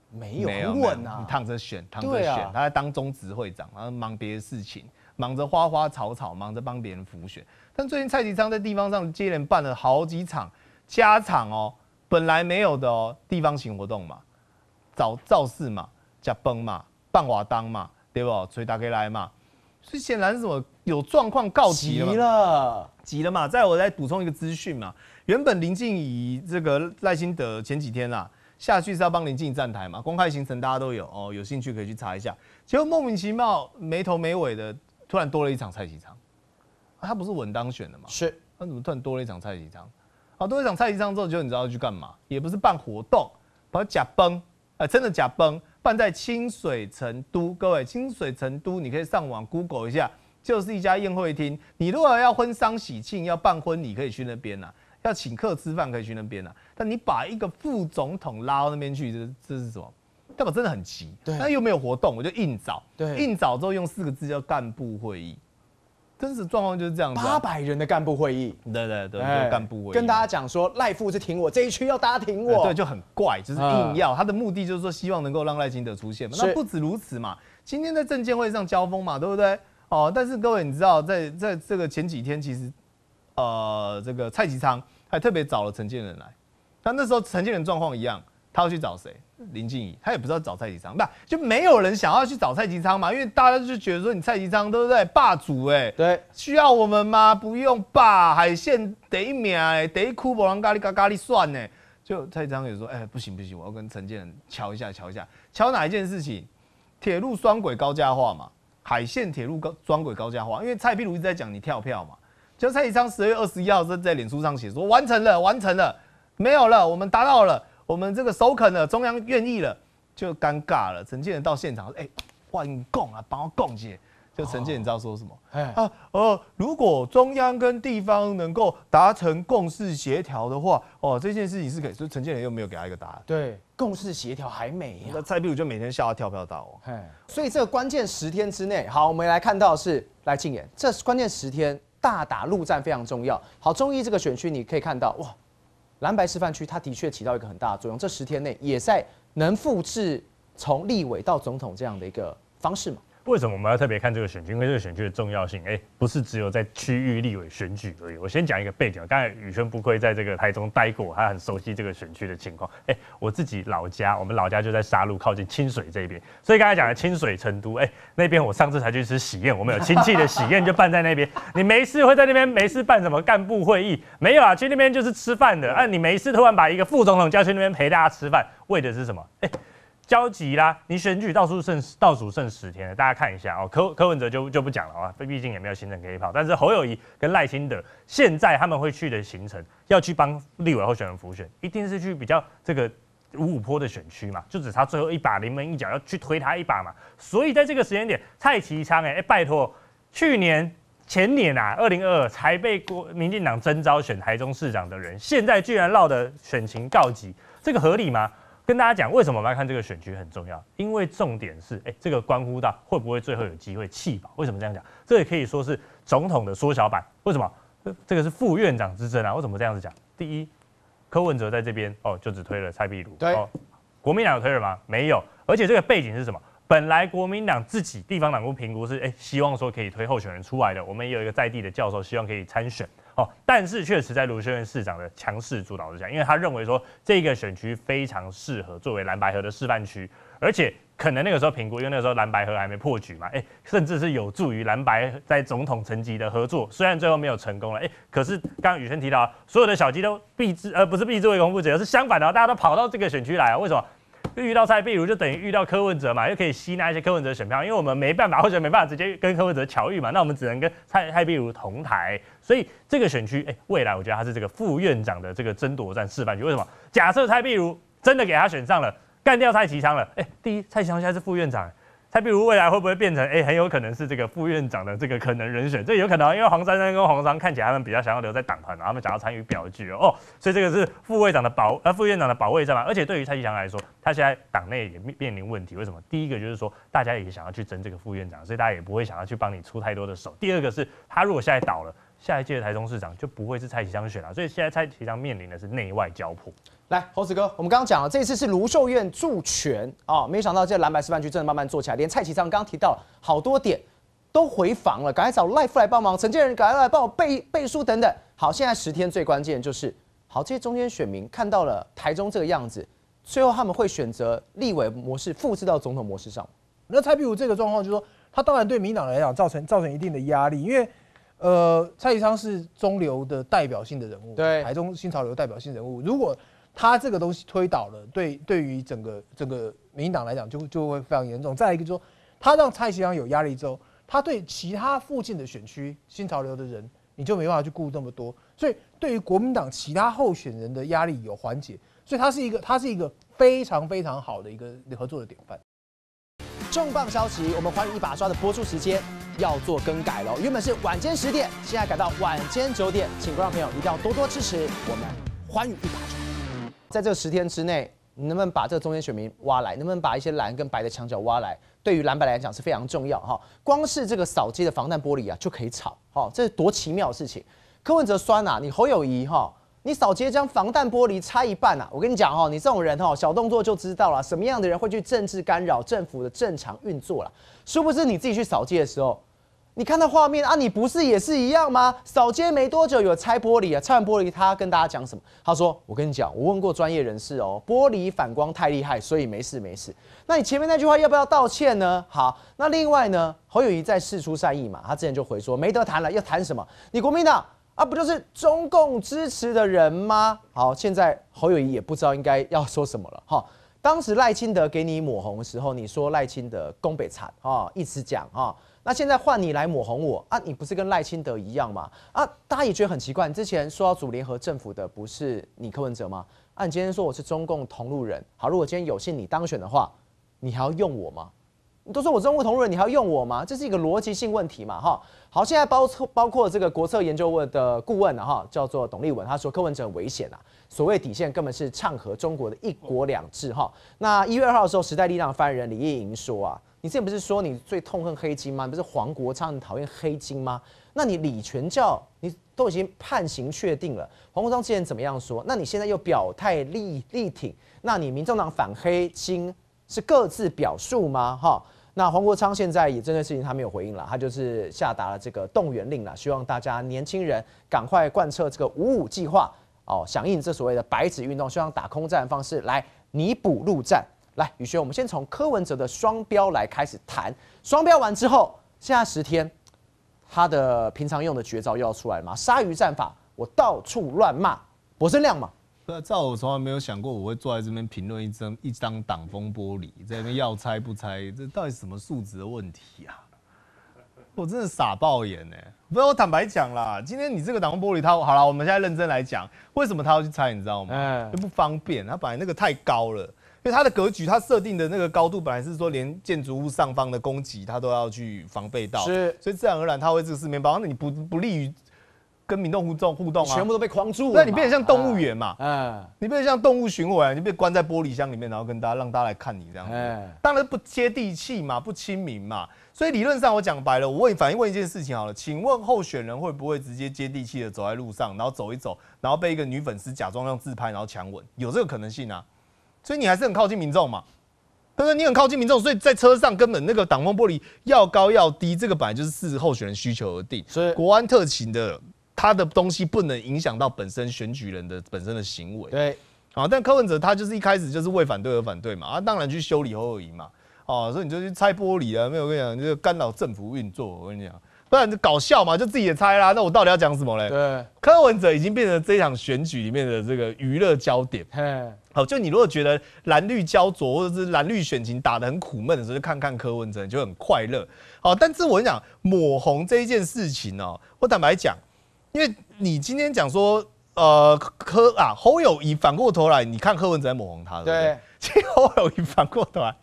没有，无稳啊！躺着选，躺着选。他在当中职会长，他忙别的事情，忙着花花草草，忙着帮别人辅选。但最近蔡启昌在地方上接连办了好几场家场哦，本来没有的哦，地方型活动嘛，找造势嘛，加崩嘛，办瓦当嘛，对不？所以打开来嘛，所以显然是什么有状况告急了，急了嘛。再我再补充一个资讯嘛。原本林静怡这个赖兴德前几天啊下去是要帮林静怡站台嘛，公开行程大家都有哦，有兴趣可以去查一下。结果莫名其妙没头没尾的，突然多了一场蔡其昌，他不是稳当选的嘛？是，他怎么突然多了一场蔡其昌？好，多一场蔡其昌之后，就你知道去干嘛？也不是办活动，把假崩，哎，真的假崩，办在清水成都。各位，清水成都你可以上网 Google 一下，就是一家宴会厅。你如果要婚丧喜庆要办婚礼，可以去那边呐。要请客吃饭可以去那边啊。但你把一个副总统拉到那边去，这这是什么？代表真的很急，对，但又没有活动，我就硬找，硬找之后用四个字叫干部会议，真实状况就是这样，八百人的干部会议，对对对，干部会议，跟大家讲说赖副是挺我，这一区要大家挺我，对，就很怪，就是硬要，他的目的就是说希望能够让赖清德出现嘛，那不止如此嘛，今天在证监会上交锋嘛，对不对？哦，但是各位你知道在在这个前几天其实，呃，这个蔡其昌。还特别找了陈建仁来，那那时候陈建仁状况一样，他要去找谁？林静怡，他也不知道找蔡其昌，那就没有人想要去找蔡其昌嘛，因为大家就觉得说你蔡其昌对不对霸主哎，对，需要我们吗？不用吧，海线得名哎，得酷波浪咖喱咖喱算呢，就蔡其昌也说哎不行不行，我要跟陈建仁敲一下敲一下，敲哪一件事情？铁路双轨高架化嘛，海线铁路高双轨高架化，因为蔡品如一直在讲你跳票嘛。就蔡英昌十月二十一号是在脸书上写说完成了，完成了，没有了，我们达到了，我们这个首肯了，中央愿意了，就尴尬了。陈建仁到现场说：“哎，欢迎共啊，帮我共结。”就陈建仁知道说什么？哎啊呃，如果中央跟地方能够达成共识协调的话，哦，这件事情是可以。以陈建仁又没有给他一个答案。对，共识协调还没那蔡壁如就每天笑到跳跳到。哎，所以这个关键十天之内，好，我们来看到是来庆言。这关键十天。大打陆战非常重要。好，中医这个选区，你可以看到哇，蓝白示范区，它的确起到一个很大的作用。这十天内，也在能复制从立委到总统这样的一个方式嘛？为什么我们要特别看这个选区？因为这个选区的重要性，哎，不是只有在区域立委选举而已。我先讲一个背景刚才宇轩不愧在这个台中待过，他很熟悉这个选区的情况。哎，我自己老家，我们老家就在沙鹿，靠近清水这边。所以刚才讲的清水、成都，哎，那边我上次才去吃喜宴，我们有亲戚的喜宴就办在那边。你没事会在那边没事办什么干部会议？没有啊，去那边就是吃饭的。啊，你没事突然把一个副总统叫去那边陪大家吃饭，为的是什么？哎。焦急啦！你选举倒数剩倒数剩十天了，大家看一下哦。柯柯文哲就就不讲了啊，毕竟也没有行程可以跑。但是侯友谊跟赖清德现在他们会去的行程，要去帮立委候选人辅选，一定是去比较这个五五坡的选区嘛，就只差最后一把临门一脚，要去推他一把嘛。所以在这个时间点，蔡其昌哎，拜托，去年前年啊，二零二二才被国民党征召选台中市长的人，现在居然闹的选情告急，这个合理吗？跟大家讲，为什么我们要看这个选举很重要？因为重点是，哎，这个关乎到会不会最后有机会弃保。为什么这样讲？这也可以说是总统的缩小版。为什么？这个是副院长之争啊。为什么这样子讲？第一，柯文哲在这边哦，就只推了蔡壁如。对。哦，国民党有推了吗？没有。而且这个背景是什么？本来国民党自己地方党部评估是，哎，希望说可以推候选人出来的。我们有一个在地的教授，希望可以参选哦。但是确实，在卢学院市长的强势主导之下，因为他认为说这个选区非常适合作为蓝白河的示范区，而且可能那个时候评估，因为那时候蓝白河还没破局嘛，哎，甚至是有助于蓝白在总统层级的合作。虽然最后没有成功了，哎，可是刚刚宇轩提到，所有的小鸡都避呃不是避之为恐不者，而是相反的，大家都跑到这个选区来啊？为什么？就遇到蔡壁如，就等于遇到柯文哲嘛，又可以吸纳一些柯文哲选票，因为我们没办法，或者没办法直接跟柯文哲巧遇嘛，那我们只能跟蔡蔡壁如同台，所以这个选区，哎，未来我觉得他是这个副院长的这个争夺战示范区。为什么？假设蔡壁如真的给他选上了，干掉蔡其昌了，哎，第一，蔡其昌现在是副院长。还比如未来会不会变成哎，很有可能是这个副院长的这个可能人选，这有可能，因为黄珊珊跟黄商看起来他们比较想要留在党团啊，他们想要参与表决哦，所以这个是副院长的保呃副院长的保卫战嘛。而且对于蔡其祥来说，他现在党内也面临问题，为什么？第一个就是说大家也想要去争这个副院长，所以大家也不会想要去帮你出太多的手。第二个是他如果现在倒了，下一届的台中市长就不会是蔡其祥选了，所以现在蔡其祥面临的是内外交迫。来，猴子哥，我们刚刚讲了，这次是卢秀院助选啊，没想到这蓝白示范区真的慢慢做起来，连蔡启昌刚刚提到好多点都回防了，赶快找 Life 来帮忙，陈建仁赶快来帮我背背书等等。好，现在十天最关键就是，好，这些中间选民看到了台中这个样子，最后他们会选择立委模式复制到总统模式上。那蔡壁如这个状况，就说他当然对民党来讲造成造成一定的压力，因为呃，蔡启昌是中流的代表性的人物，对，台中新潮流代表性人物，如果。他这个东西推倒了，对对于整个整个民进党来讲，就就会非常严重。再一个就是说，他让蔡徐阳有压力之后，他对其他附近的选区新潮流的人，你就没办法去顾那么多。所以对于国民党其他候选人的压力有缓解，所以他是一个他是一个非常非常好的一个合作的典范。重磅消息，我们《欢迎一把刷》的播出时间要做更改了，原本是晚间十点，现在改到晚间九点，请观众朋友一定要多多支持我们《欢迎一把刷》。在这十天之内，你能不能把这个中间选民挖来？能不能把一些蓝跟白的墙角挖来？对于蓝白来讲是非常重要哈。光是这个扫街的防弹玻璃啊，就可以炒哈，这是多奇妙的事情。柯文哲酸呐，你侯友谊哈，你扫街将防弹玻璃拆一半啊！我跟你讲哈，你这种人哈，小动作就知道了，什么样的人会去政治干扰政府的正常运作了？殊不知你自己去扫街的时候。你看到画面啊？你不是也是一样吗？扫街没多久有拆玻璃啊，拆完玻璃他跟大家讲什么？他说：“我跟你讲，我问过专业人士哦，玻璃反光太厉害，所以没事没事。”那你前面那句话要不要道歉呢？好，那另外呢，侯友谊在事出善意嘛，他之前就回说没得谈了，要谈什么？你国民党啊，不就是中共支持的人吗？好，现在侯友谊也不知道应该要说什么了。哈，当时赖清德给你抹红的时候，你说赖清德攻北惨啊，一直讲啊。那现在换你来抹红我啊？你不是跟赖清德一样吗？啊，大家也觉得很奇怪。之前说要组联合政府的不是你柯文哲吗？啊，你今天说我是中共同路人。好，如果今天有幸你当选的话，你还要用我吗？你都说我中共同路人，你还要用我吗？这是一个逻辑性问题嘛，哈。好，现在包包括这个国策研究问的顾问的哈，叫做董立文，他说柯文哲很危险啊。所谓底线根本是唱和中国的一国两制，哈。那一月二号的时候，时代力量发言人李叶莹说啊。你之前不是说你最痛恨黑金吗？不是黄国昌你讨厌黑金吗？那你李全教你都已经判刑确定了，黄国昌之前怎么样说？那你现在又表态力力挺？那你民众党反黑金是各自表述吗？哈，那黄国昌现在也针对事情他没有回应了，他就是下达了这个动员令了，希望大家年轻人赶快贯彻这个五五计划哦，响应这所谓的白纸运动，希望打空战的方式来弥补陆战。来，宇轩，我们先从柯文哲的双标来开始谈。双标完之后，下十天，他的平常用的绝招又要出来嘛？鲨鱼战法，我到处乱骂，博是量嘛？那照我从来没有想过我会坐在这边评论一张一张挡风玻璃，在那边要拆不拆？这到底什么素质的问题啊？我真的傻爆眼呢！不是我坦白讲啦，今天你这个挡风玻璃，他好了，我们现在认真来讲，为什么他要去拆？你知道吗？嗯。又不方便，他本来那个太高了。因为它的格局，它设定的那个高度，本来是说连建筑物上方的攻击，它都要去防备到。是，所以自然而然它会这个四面包，那你不不利于跟民众互动互动啊，全部都被框住。那你变得像动物园嘛？嗯，你变得像动物巡回，你被关在玻璃箱里面，然后跟大家让大家来看你这样。子，当然不接地气嘛，不亲民嘛。所以理论上我讲白了，我问，反正问一件事情好了，请问候选人会不会直接接地气的走在路上，然后走一走，然后被一个女粉丝假装用自拍，然后强吻，有这个可能性啊？所以你还是很靠近民众嘛，他是你很靠近民众，所以在车上根本那个挡风玻璃要高要低，这个本来就是视候选人需求而定。所以国安特勤的他的东西不能影响到本身选举人的本身的行为。对，啊，但柯文哲他就是一开始就是为反对而反对嘛，啊，当然去修理后而已嘛，哦，所以你就去拆玻璃啊，没有跟你讲，就干扰政府运作，我跟你讲。算搞笑嘛，就自己也猜啦。那我到底要讲什么嘞？对，柯文哲已经变成这场选举里面的这个娱乐焦点。好，就你如果觉得蓝绿焦灼或者是蓝绿选情打得很苦闷的时候，就看看柯文哲就很快乐。好，但是我跟你讲抹红这一件事情哦，我坦白讲，因为你今天讲说。呃，柯啊，侯友谊反过头来，你看柯文哲在抹红他，对。其实侯友谊反过头来，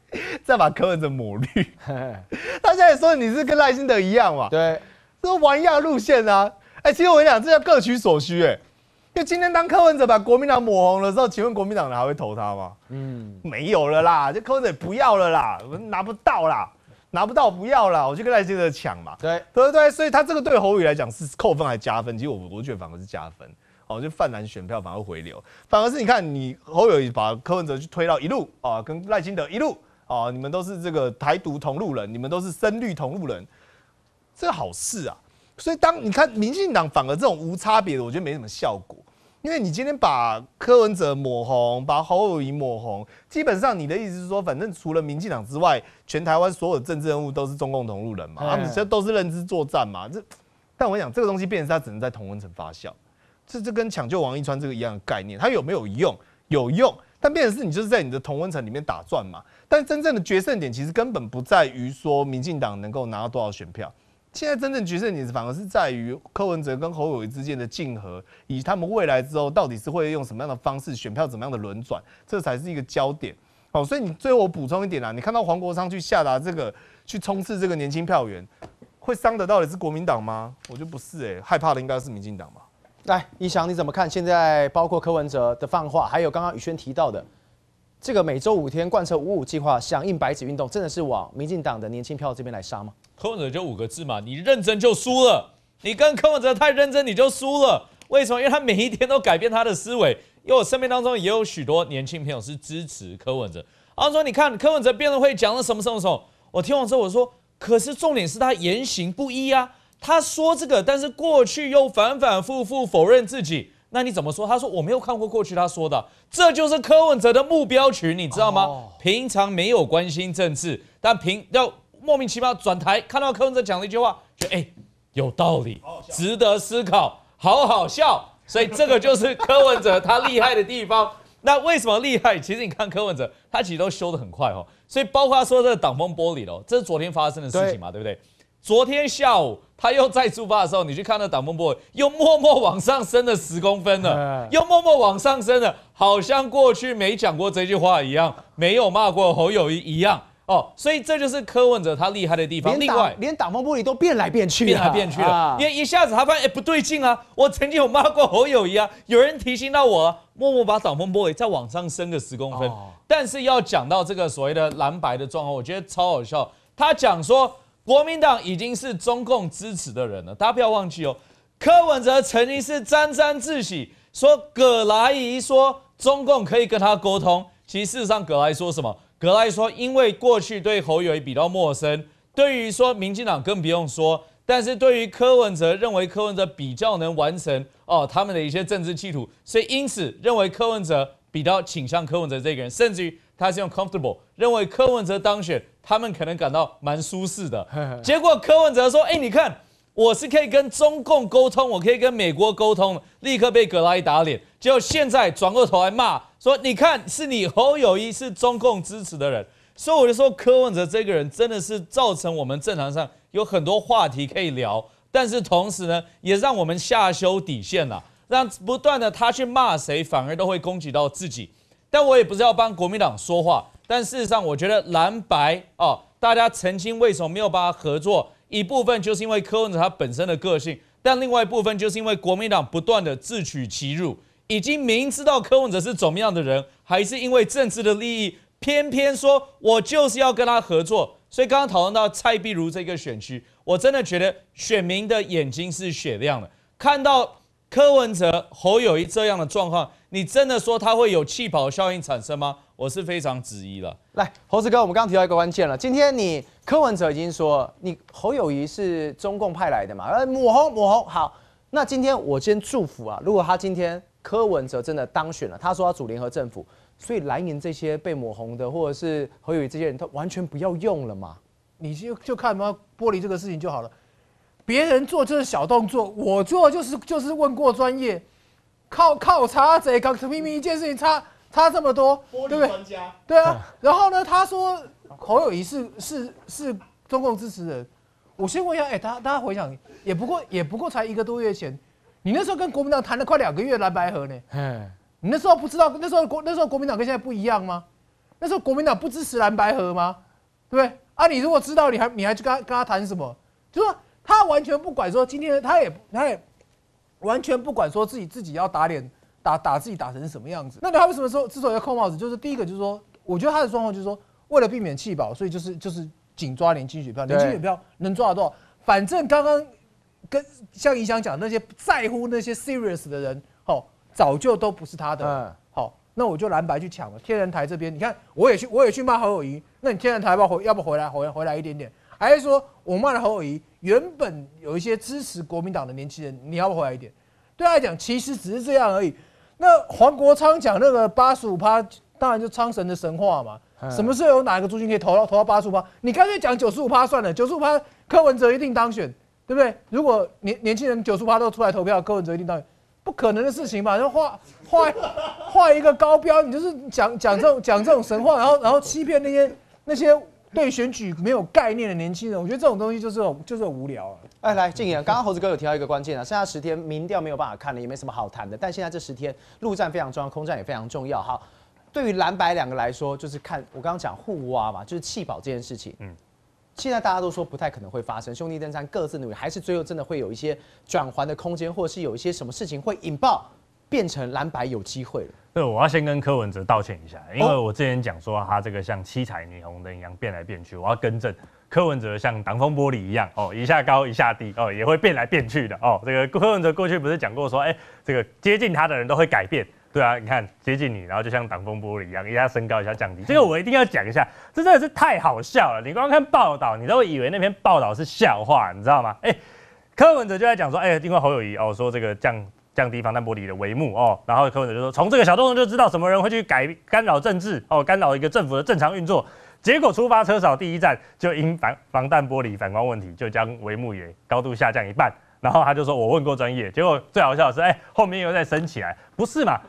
再把柯文哲抹绿。大家也说你是跟赖清德一样嘛？对。这玩亚路线啊！哎，其实我跟你讲，这叫各取所需。哎，因今天当柯文哲把国民党抹红了之后，请问国民党人还会投他吗？嗯，没有了啦，这柯文哲不要了啦，我拿不到啦，拿不到不要啦，我去跟赖清德抢嘛。对，对对。所以他这个对侯宇来讲是扣分还是加分？其实我我觉得反而是加分。哦，就泛蓝选票反而回流，反而是你看，你侯友宜把柯文哲去推到一路啊，跟赖清德一路啊，你们都是这个台独同路人，你们都是深绿同路人，这好事啊！所以当你看民进党反而这种无差别的，我觉得没什么效果，因为你今天把柯文哲抹红，把侯友宜抹红，基本上你的意思是说，反正除了民进党之外，全台湾所有政治人物都是中共同路人嘛，他们这都是认知作战嘛，这，但我讲这个东西变成他只能在同温层发酵。这这跟抢救王一川这个一样的概念，它有没有用？有用，但变成是你就是在你的同温层里面打转嘛。但真正的决胜点其实根本不在于说民进党能够拿到多少选票，现在真正决胜点反而是在于柯文哲跟侯友谊之间的竞合，以及他们未来之后到底是会用什么样的方式选票、怎么样的轮转，这才是一个焦点。好，所以你最后我补充一点啦，你看到黄国昌去下达这个去冲刺这个年轻票源，会伤得到的是国民党吗？我觉得不是哎，害怕的应该是民进党吧。来，一翔，你怎么看？现在包括柯文哲的放话，还有刚刚宇轩提到的这个每周五天贯彻五五计划，响应白纸运动，真的是往民进党的年轻票这边来杀吗？柯文哲就五个字嘛，你认真就输了，你跟柯文哲太认真你就输了。为什么？因为他每一天都改变他的思维。因为我身边当中也有许多年轻朋友是支持柯文哲，他说：“你看柯文哲辩论会讲了什么什么什么。”我听完之后我说：“可是重点是他言行不一啊。”他说这个，但是过去又反反复复否认自己，那你怎么说？他说我没有看过过去他说的，这就是柯文哲的目标群，你知道吗？平常没有关心政治，但平要莫名其妙转台，看到柯文哲讲了一句话，就哎，有道理，值得思考，好好笑。所以这个就是柯文哲他厉害的地方。那为什么厉害？其实你看柯文哲，他其实都修得很快哦。所以包括他说个挡风玻璃咯，这是昨天发生的事情嘛，对不对？昨天下午他又再出发的时候，你去看那挡风玻璃，又默默往上升了十公分了，又默默往上升了，好像过去没讲过这句话一样，没有骂过侯友谊一样哦，所以这就是柯文哲他厉害的地方。另外，连挡风玻璃都变来变去，变来变去啊！因为一下子他发现哎不对劲啊，我曾经有骂过侯友谊啊，有人提醒到我，默默把挡风玻璃再往上升个十公分，但是要讲到这个所谓的蓝白的状况，我觉得超好笑，他讲说。国民党已经是中共支持的人了，大家不要忘记哦。柯文哲曾经是沾沾自喜，说葛莱仪说中共可以跟他沟通，其实事实上葛莱说什么？葛莱说因为过去对侯友宜比较陌生，对于说民进党更不用说，但是对于柯文哲，认为柯文哲比较能完成哦他们的一些政治企图，所以因此认为柯文哲比较倾向柯文哲这个人，甚至于。他是用 comfortable 认为柯文哲当选，他们可能感到蛮舒适的。结果柯文哲说：“哎，你看，我是可以跟中共沟通，我可以跟美国沟通。”立刻被格拉一打脸，结果现在转过头来骂说：“你看，是你侯友谊是中共支持的人。”所以我就说，柯文哲这个人真的是造成我们正常上有很多话题可以聊，但是同时呢，也让我们下修底线了，让不断的他去骂谁，反而都会攻击到自己。但我也不是要帮国民党说话，但事实上，我觉得蓝白哦，大家澄清为什么没有办法合作，一部分就是因为柯文哲他本身的个性，但另外一部分就是因为国民党不断的自取其辱，已经明知道柯文哲是怎么样的人，还是因为政治的利益，偏偏说我就是要跟他合作。所以刚刚讨论到蔡壁如这个选区，我真的觉得选民的眼睛是雪亮的，看到柯文哲侯友谊这样的状况。你真的说它会有气泡效应产生吗？我是非常质疑了。来，猴子哥，我们刚刚提到一个关键了。今天你柯文哲已经说，你侯友谊是中共派来的嘛？呃，抹红，抹红，好。那今天我先祝福啊。如果他今天柯文哲真的当选了，他说要组联合政府，所以蓝营这些被抹红的，或者是侯友谊这些人，他完全不要用了嘛？你就就看他剥离这个事情就好了。别人做就是小动作，我做就是就是问过专业。靠靠差这刚明明一件事情差差这么多，对不对？对啊，然后呢？他说侯友谊是是是中共支持人，我先问一下，哎，大大家回想，也不过也不过才一个多月前，你那时候跟国民党谈了快两个月蓝白河呢。你那时候不知道那时候国那时候国民党跟现在不一样吗？那时候国民党不支持蓝白河吗？对不对？啊，你如果知道，你还你还去跟他跟他谈什么？就说他完全不管说今天他也他也。完全不管说自己自己要打脸打打自己打成什么样子，那他为什么说之所以要扣帽子，就是第一个就是说，我觉得他的状况就是说，为了避免弃保，所以就是就是紧抓年轻选票，年轻选票能抓到多少？反正刚刚跟像影响讲那些在乎那些 serious 的人，好，早就都不是他的好，那我就蓝白去抢了。天然台这边，你看我也去我也去骂侯友谊，那你天然台要回要不回来回回来一点点，还是说我骂了侯友谊。原本有一些支持国民党的年轻人，你要不回来一点？对他来讲，其实只是这样而已。那黄国昌讲那个八十五趴，当然就苍神的神话嘛。什么时候有哪一个朱军可以投到投到八十五趴？你干脆讲九十五趴算了。九十五趴，柯文哲一定当选，对不对？如果年年轻人九十五趴都出来投票，柯文哲一定当选，不可能的事情嘛。要画画画一个高标，你就是讲讲这种讲这种神话，然后然后欺骗那些那些。对选举没有概念的年轻人，我觉得这种东西就是很就是很无聊啊！哎，来静言，刚刚猴子哥有提到一个关键啊，剩下十天民调没有办法看了，也没什么好谈的。但现在这十天，陆战非常重要，空战也非常重要。好，对于蓝白两个来说，就是看我刚刚讲互挖嘛，就是弃保这件事情。嗯，现在大家都说不太可能会发生，兄弟登山各自努力，还是最后真的会有一些转环的空间，或是有一些什么事情会引爆？变成蓝白有机会了。对，我要先跟柯文哲道歉一下，因为我之前讲说他这个像七彩霓虹灯一样变来变去，我要更正。柯文哲像挡风玻璃一样哦，一下高一下低哦，也会变来变去的哦。这个柯文哲过去不是讲过说，哎，这个接近他的人都会改变，对啊，你看接近你，然后就像挡风玻璃一样，一下升高一下降低。这个我一定要讲一下，这真的是太好笑了。你光看报道，你都以为那篇报道是笑话，你知道吗？哎，柯文哲就在讲说，哎，因为侯友谊哦，说这个降。降低防弹玻璃的帷幕哦，然后柯文哲就说，从这个小动作就知道什么人会去改干扰政治哦，干扰一个政府的正常运作。结果出发车少，第一站就因防防弹玻璃反光问题，就将帷幕也高度下降一半。然后他就说，我问过专业，结果最好笑的是，哎，后面又在升起来，不是嘛？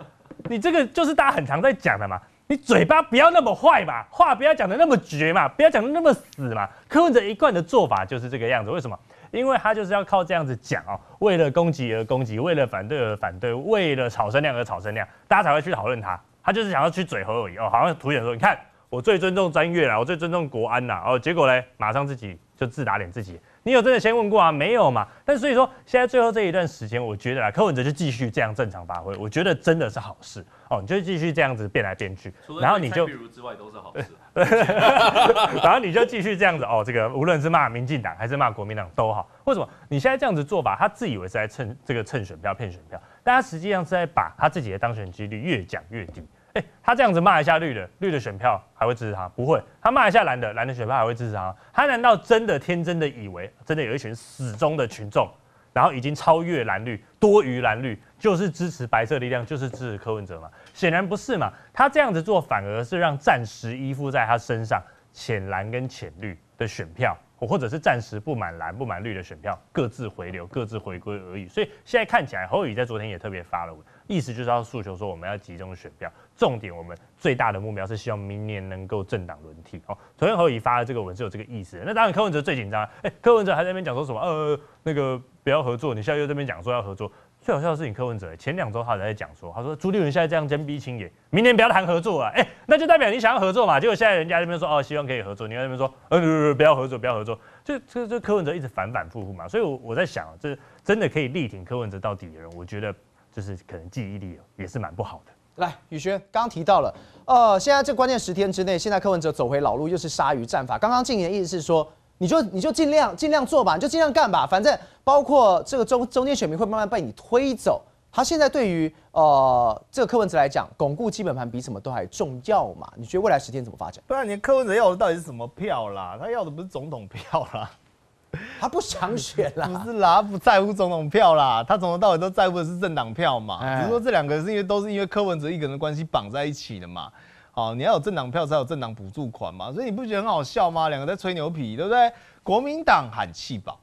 你这个就是大家很常在讲的嘛，你嘴巴不要那么坏嘛，话不要讲的那么绝嘛，不要讲的那么死嘛。柯文哲一贯的做法就是这个样子，为什么？因为他就是要靠这样子讲哦，为了攻击而攻击，为了反对而反对，为了炒声量而炒声量，大家才会去讨论他。他就是想要去嘴和而已哦，好像凸显说，你看我最尊重专业啦，我最尊重国安啦，哦，结果呢，马上自己就自打脸自己。你有真的先问过啊？没有嘛？但所以说，现在最后这一段时间，我觉得柯文哲就继续这样正常发挥，我觉得真的是好事哦。你就继续这样子变来变去，然后你就比如之外都是好事，然后你就继续这样子哦。这个无论是骂民进党还是骂国民党都好，为什么你现在这样子做法？他自以为是在趁这个趁选票骗选票，但他实际上是在把他自己的当选几率越讲越低。哎，他这样子骂一下绿的，绿的选票还会支持他？不会，他骂一下蓝的，蓝的选票还会支持他？他难道真的天真的以为，真的有一群死忠的群众，然后已经超越蓝绿，多于蓝绿，就是支持白色力量，就是支持柯文哲吗？显然不是嘛？他这样子做，反而是让暂时依附在他身上浅蓝跟浅绿的选票。或者是暂时不满蓝、不满绿的选票，各自回流、各自回归而已。所以现在看起来，侯友在昨天也特别发了文，意思就是要诉求说，我们要集中选票，重点我们最大的目标是希望明年能够政党轮替。哦，昨天侯友发的这个文是有这个意思。那当然柯文哲最紧张，哎，柯文哲还在那边讲说什么？呃，那个不要合作，你现在又这边讲说要合作。最好笑的是，你柯文哲前两周他还在讲说，他说朱立伦现在这样真逼青爷，明年不要谈合作啊，哎，那就代表你想要合作嘛，结果现在人家那边说哦，希望可以合作，你那边说，呃，不不不，要合作，不要合作，就这这柯文哲一直反反复复嘛，所以，我我在想，这真的可以力挺柯文哲到底的人，我觉得就是可能记忆力也是蛮不好的。来，宇轩刚提到了，呃，现在这关键十天之内，现在柯文哲走回老路，又是鲨鱼战法，刚刚进言意思是说。你就你就尽量尽量做吧，你就尽量干吧，反正包括这个中中间选民会慢慢被你推走。他现在对于呃这个柯文哲来讲，巩固基本盘比什么都还重要嘛？你觉得未来十天怎么发展？不然你柯文哲要的到底是什么票啦？他要的不是总统票啦，他不想选啦。不是啦，他不在乎总统票啦，他从头到尾都在乎的是政党票嘛？是说这两个是因为都是因为柯文哲一个人的关系绑在一起的嘛？好，你要有政党票才有政党补助款嘛，所以你不觉得很好笑吗？两个在吹牛皮，对不对？国民党喊气保，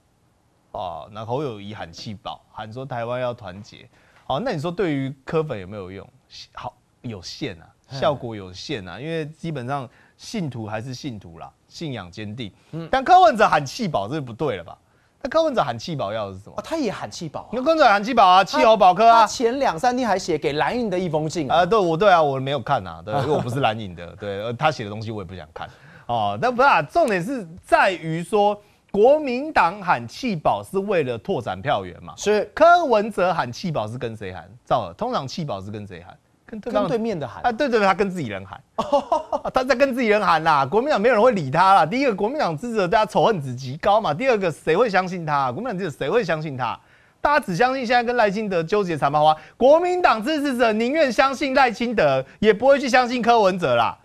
哦，那侯友谊喊气保，喊说台湾要团结，好，那你说对于柯粉有没有用？好，有限啊，效果有限啊，因为基本上信徒还是信徒啦，信仰坚定，嗯，但柯文哲喊气保，这就不对了吧？那柯文哲喊气保要的是什么？他也喊气保。柯文哲喊气保啊，气候保科啊。前两三天还写给蓝营的一封信啊。呃，对我对啊，我没有看啊，对，因为我不是蓝营的，对，他写的东西我也不想看。哦，那不是啊，重点是在于说国民党喊气保是为了拓展票源嘛？是柯文哲喊气保是跟谁喊？照了，通常气保是跟谁喊？跟对面的喊，对对对，他跟自己人喊，他在跟自己人喊啦。国民党没人会理他啦。第一个，国民党支持者，大家仇恨值极高嘛。第二个，谁会相信他？国民党支持谁会相信他？大家只相信现在跟赖清德纠结缠麻花。国民党支持者宁愿相信赖清德，也不会去相信柯文哲啦。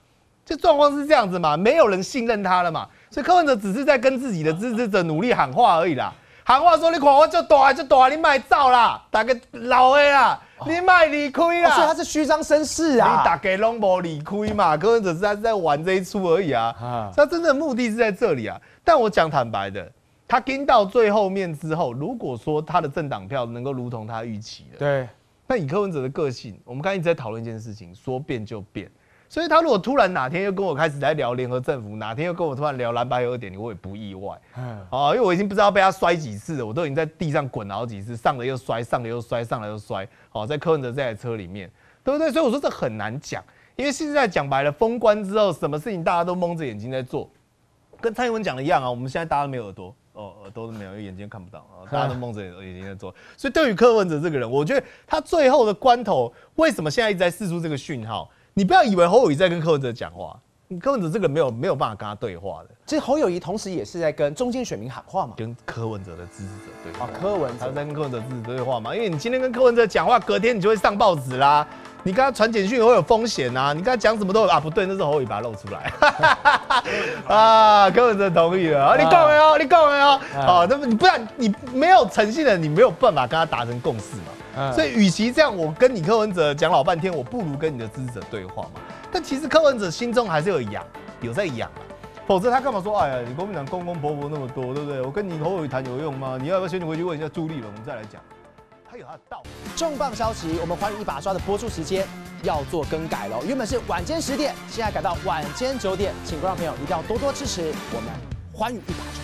这状况是这样子嘛？没有人信任他了嘛。所以柯文哲只是在跟自己的支持者努力喊话而已啦。喊话说，你看，我就大就大，你卖照啦，大家老的啦。你卖理亏了，所以他是虚张声势啊！你打给龙博理亏嘛？柯文哲是在玩这一出而已啊！他真的目的是在这里啊！但我讲坦白的，他跟到最后面之后，如果说他的政党票能够如同他预期的，对，那以柯文哲的个性，我们刚才一直在讨论一件事情，说变就变。所以他如果突然哪天又跟我开始在聊联合政府，哪天又跟我突然聊蓝白有点，你我也不意外。嗯，啊，因为我已经不知道被他摔几次了，我都已经在地上滚了好几次，上了又摔，上了又摔，上了又摔。好，在柯文哲这台车里面，对不对？所以我说这很难讲，因为现在讲白了，封关之后什么事情大家都蒙着眼睛在做，跟蔡英文讲的一样啊。我们现在大家都没有耳朵，哦，耳朵都没有，眼睛看不到啊，大家都 蒙着眼睛在做。所以对于柯文哲这个人，我觉得他最后的关头，为什么现在一直在试出这个讯号？你不要以为侯友谊在跟柯文哲讲话，你柯文哲这个没有没有办法跟他对话的。其实侯友谊同时也是在跟中间选民喊话嘛，跟柯文哲的支持者对哦、柯文哲在跟柯文哲支持对话嘛，因为你今天跟柯文哲讲话，隔天你就会上报纸啦，你跟他传简讯会有风险啊，你跟他讲什么都有啊，不对，那是侯友谊把露出来 啊，柯文哲同意了，啊、你够没有？你没有？哦，那么你不然你没有诚信的，你没有办法跟他达成共识嘛。所以，与其这样，我跟你柯文哲讲老半天，我不如跟你的支持者对话嘛。但其实柯文哲心中还是有养，有在养啊。否则他干嘛说？哎呀，你国民党公公婆婆那么多，对不对？我跟你口口谈有用吗？你要不要先回去问一下朱立伦，我们再来讲。他有他的道。理。重磅消息，我们《欢迎一把抓》的播出时间要做更改了，原本是晚间十点，现在改到晚间九点，请观众朋友一定要多多支持我们《欢迎一把抓》。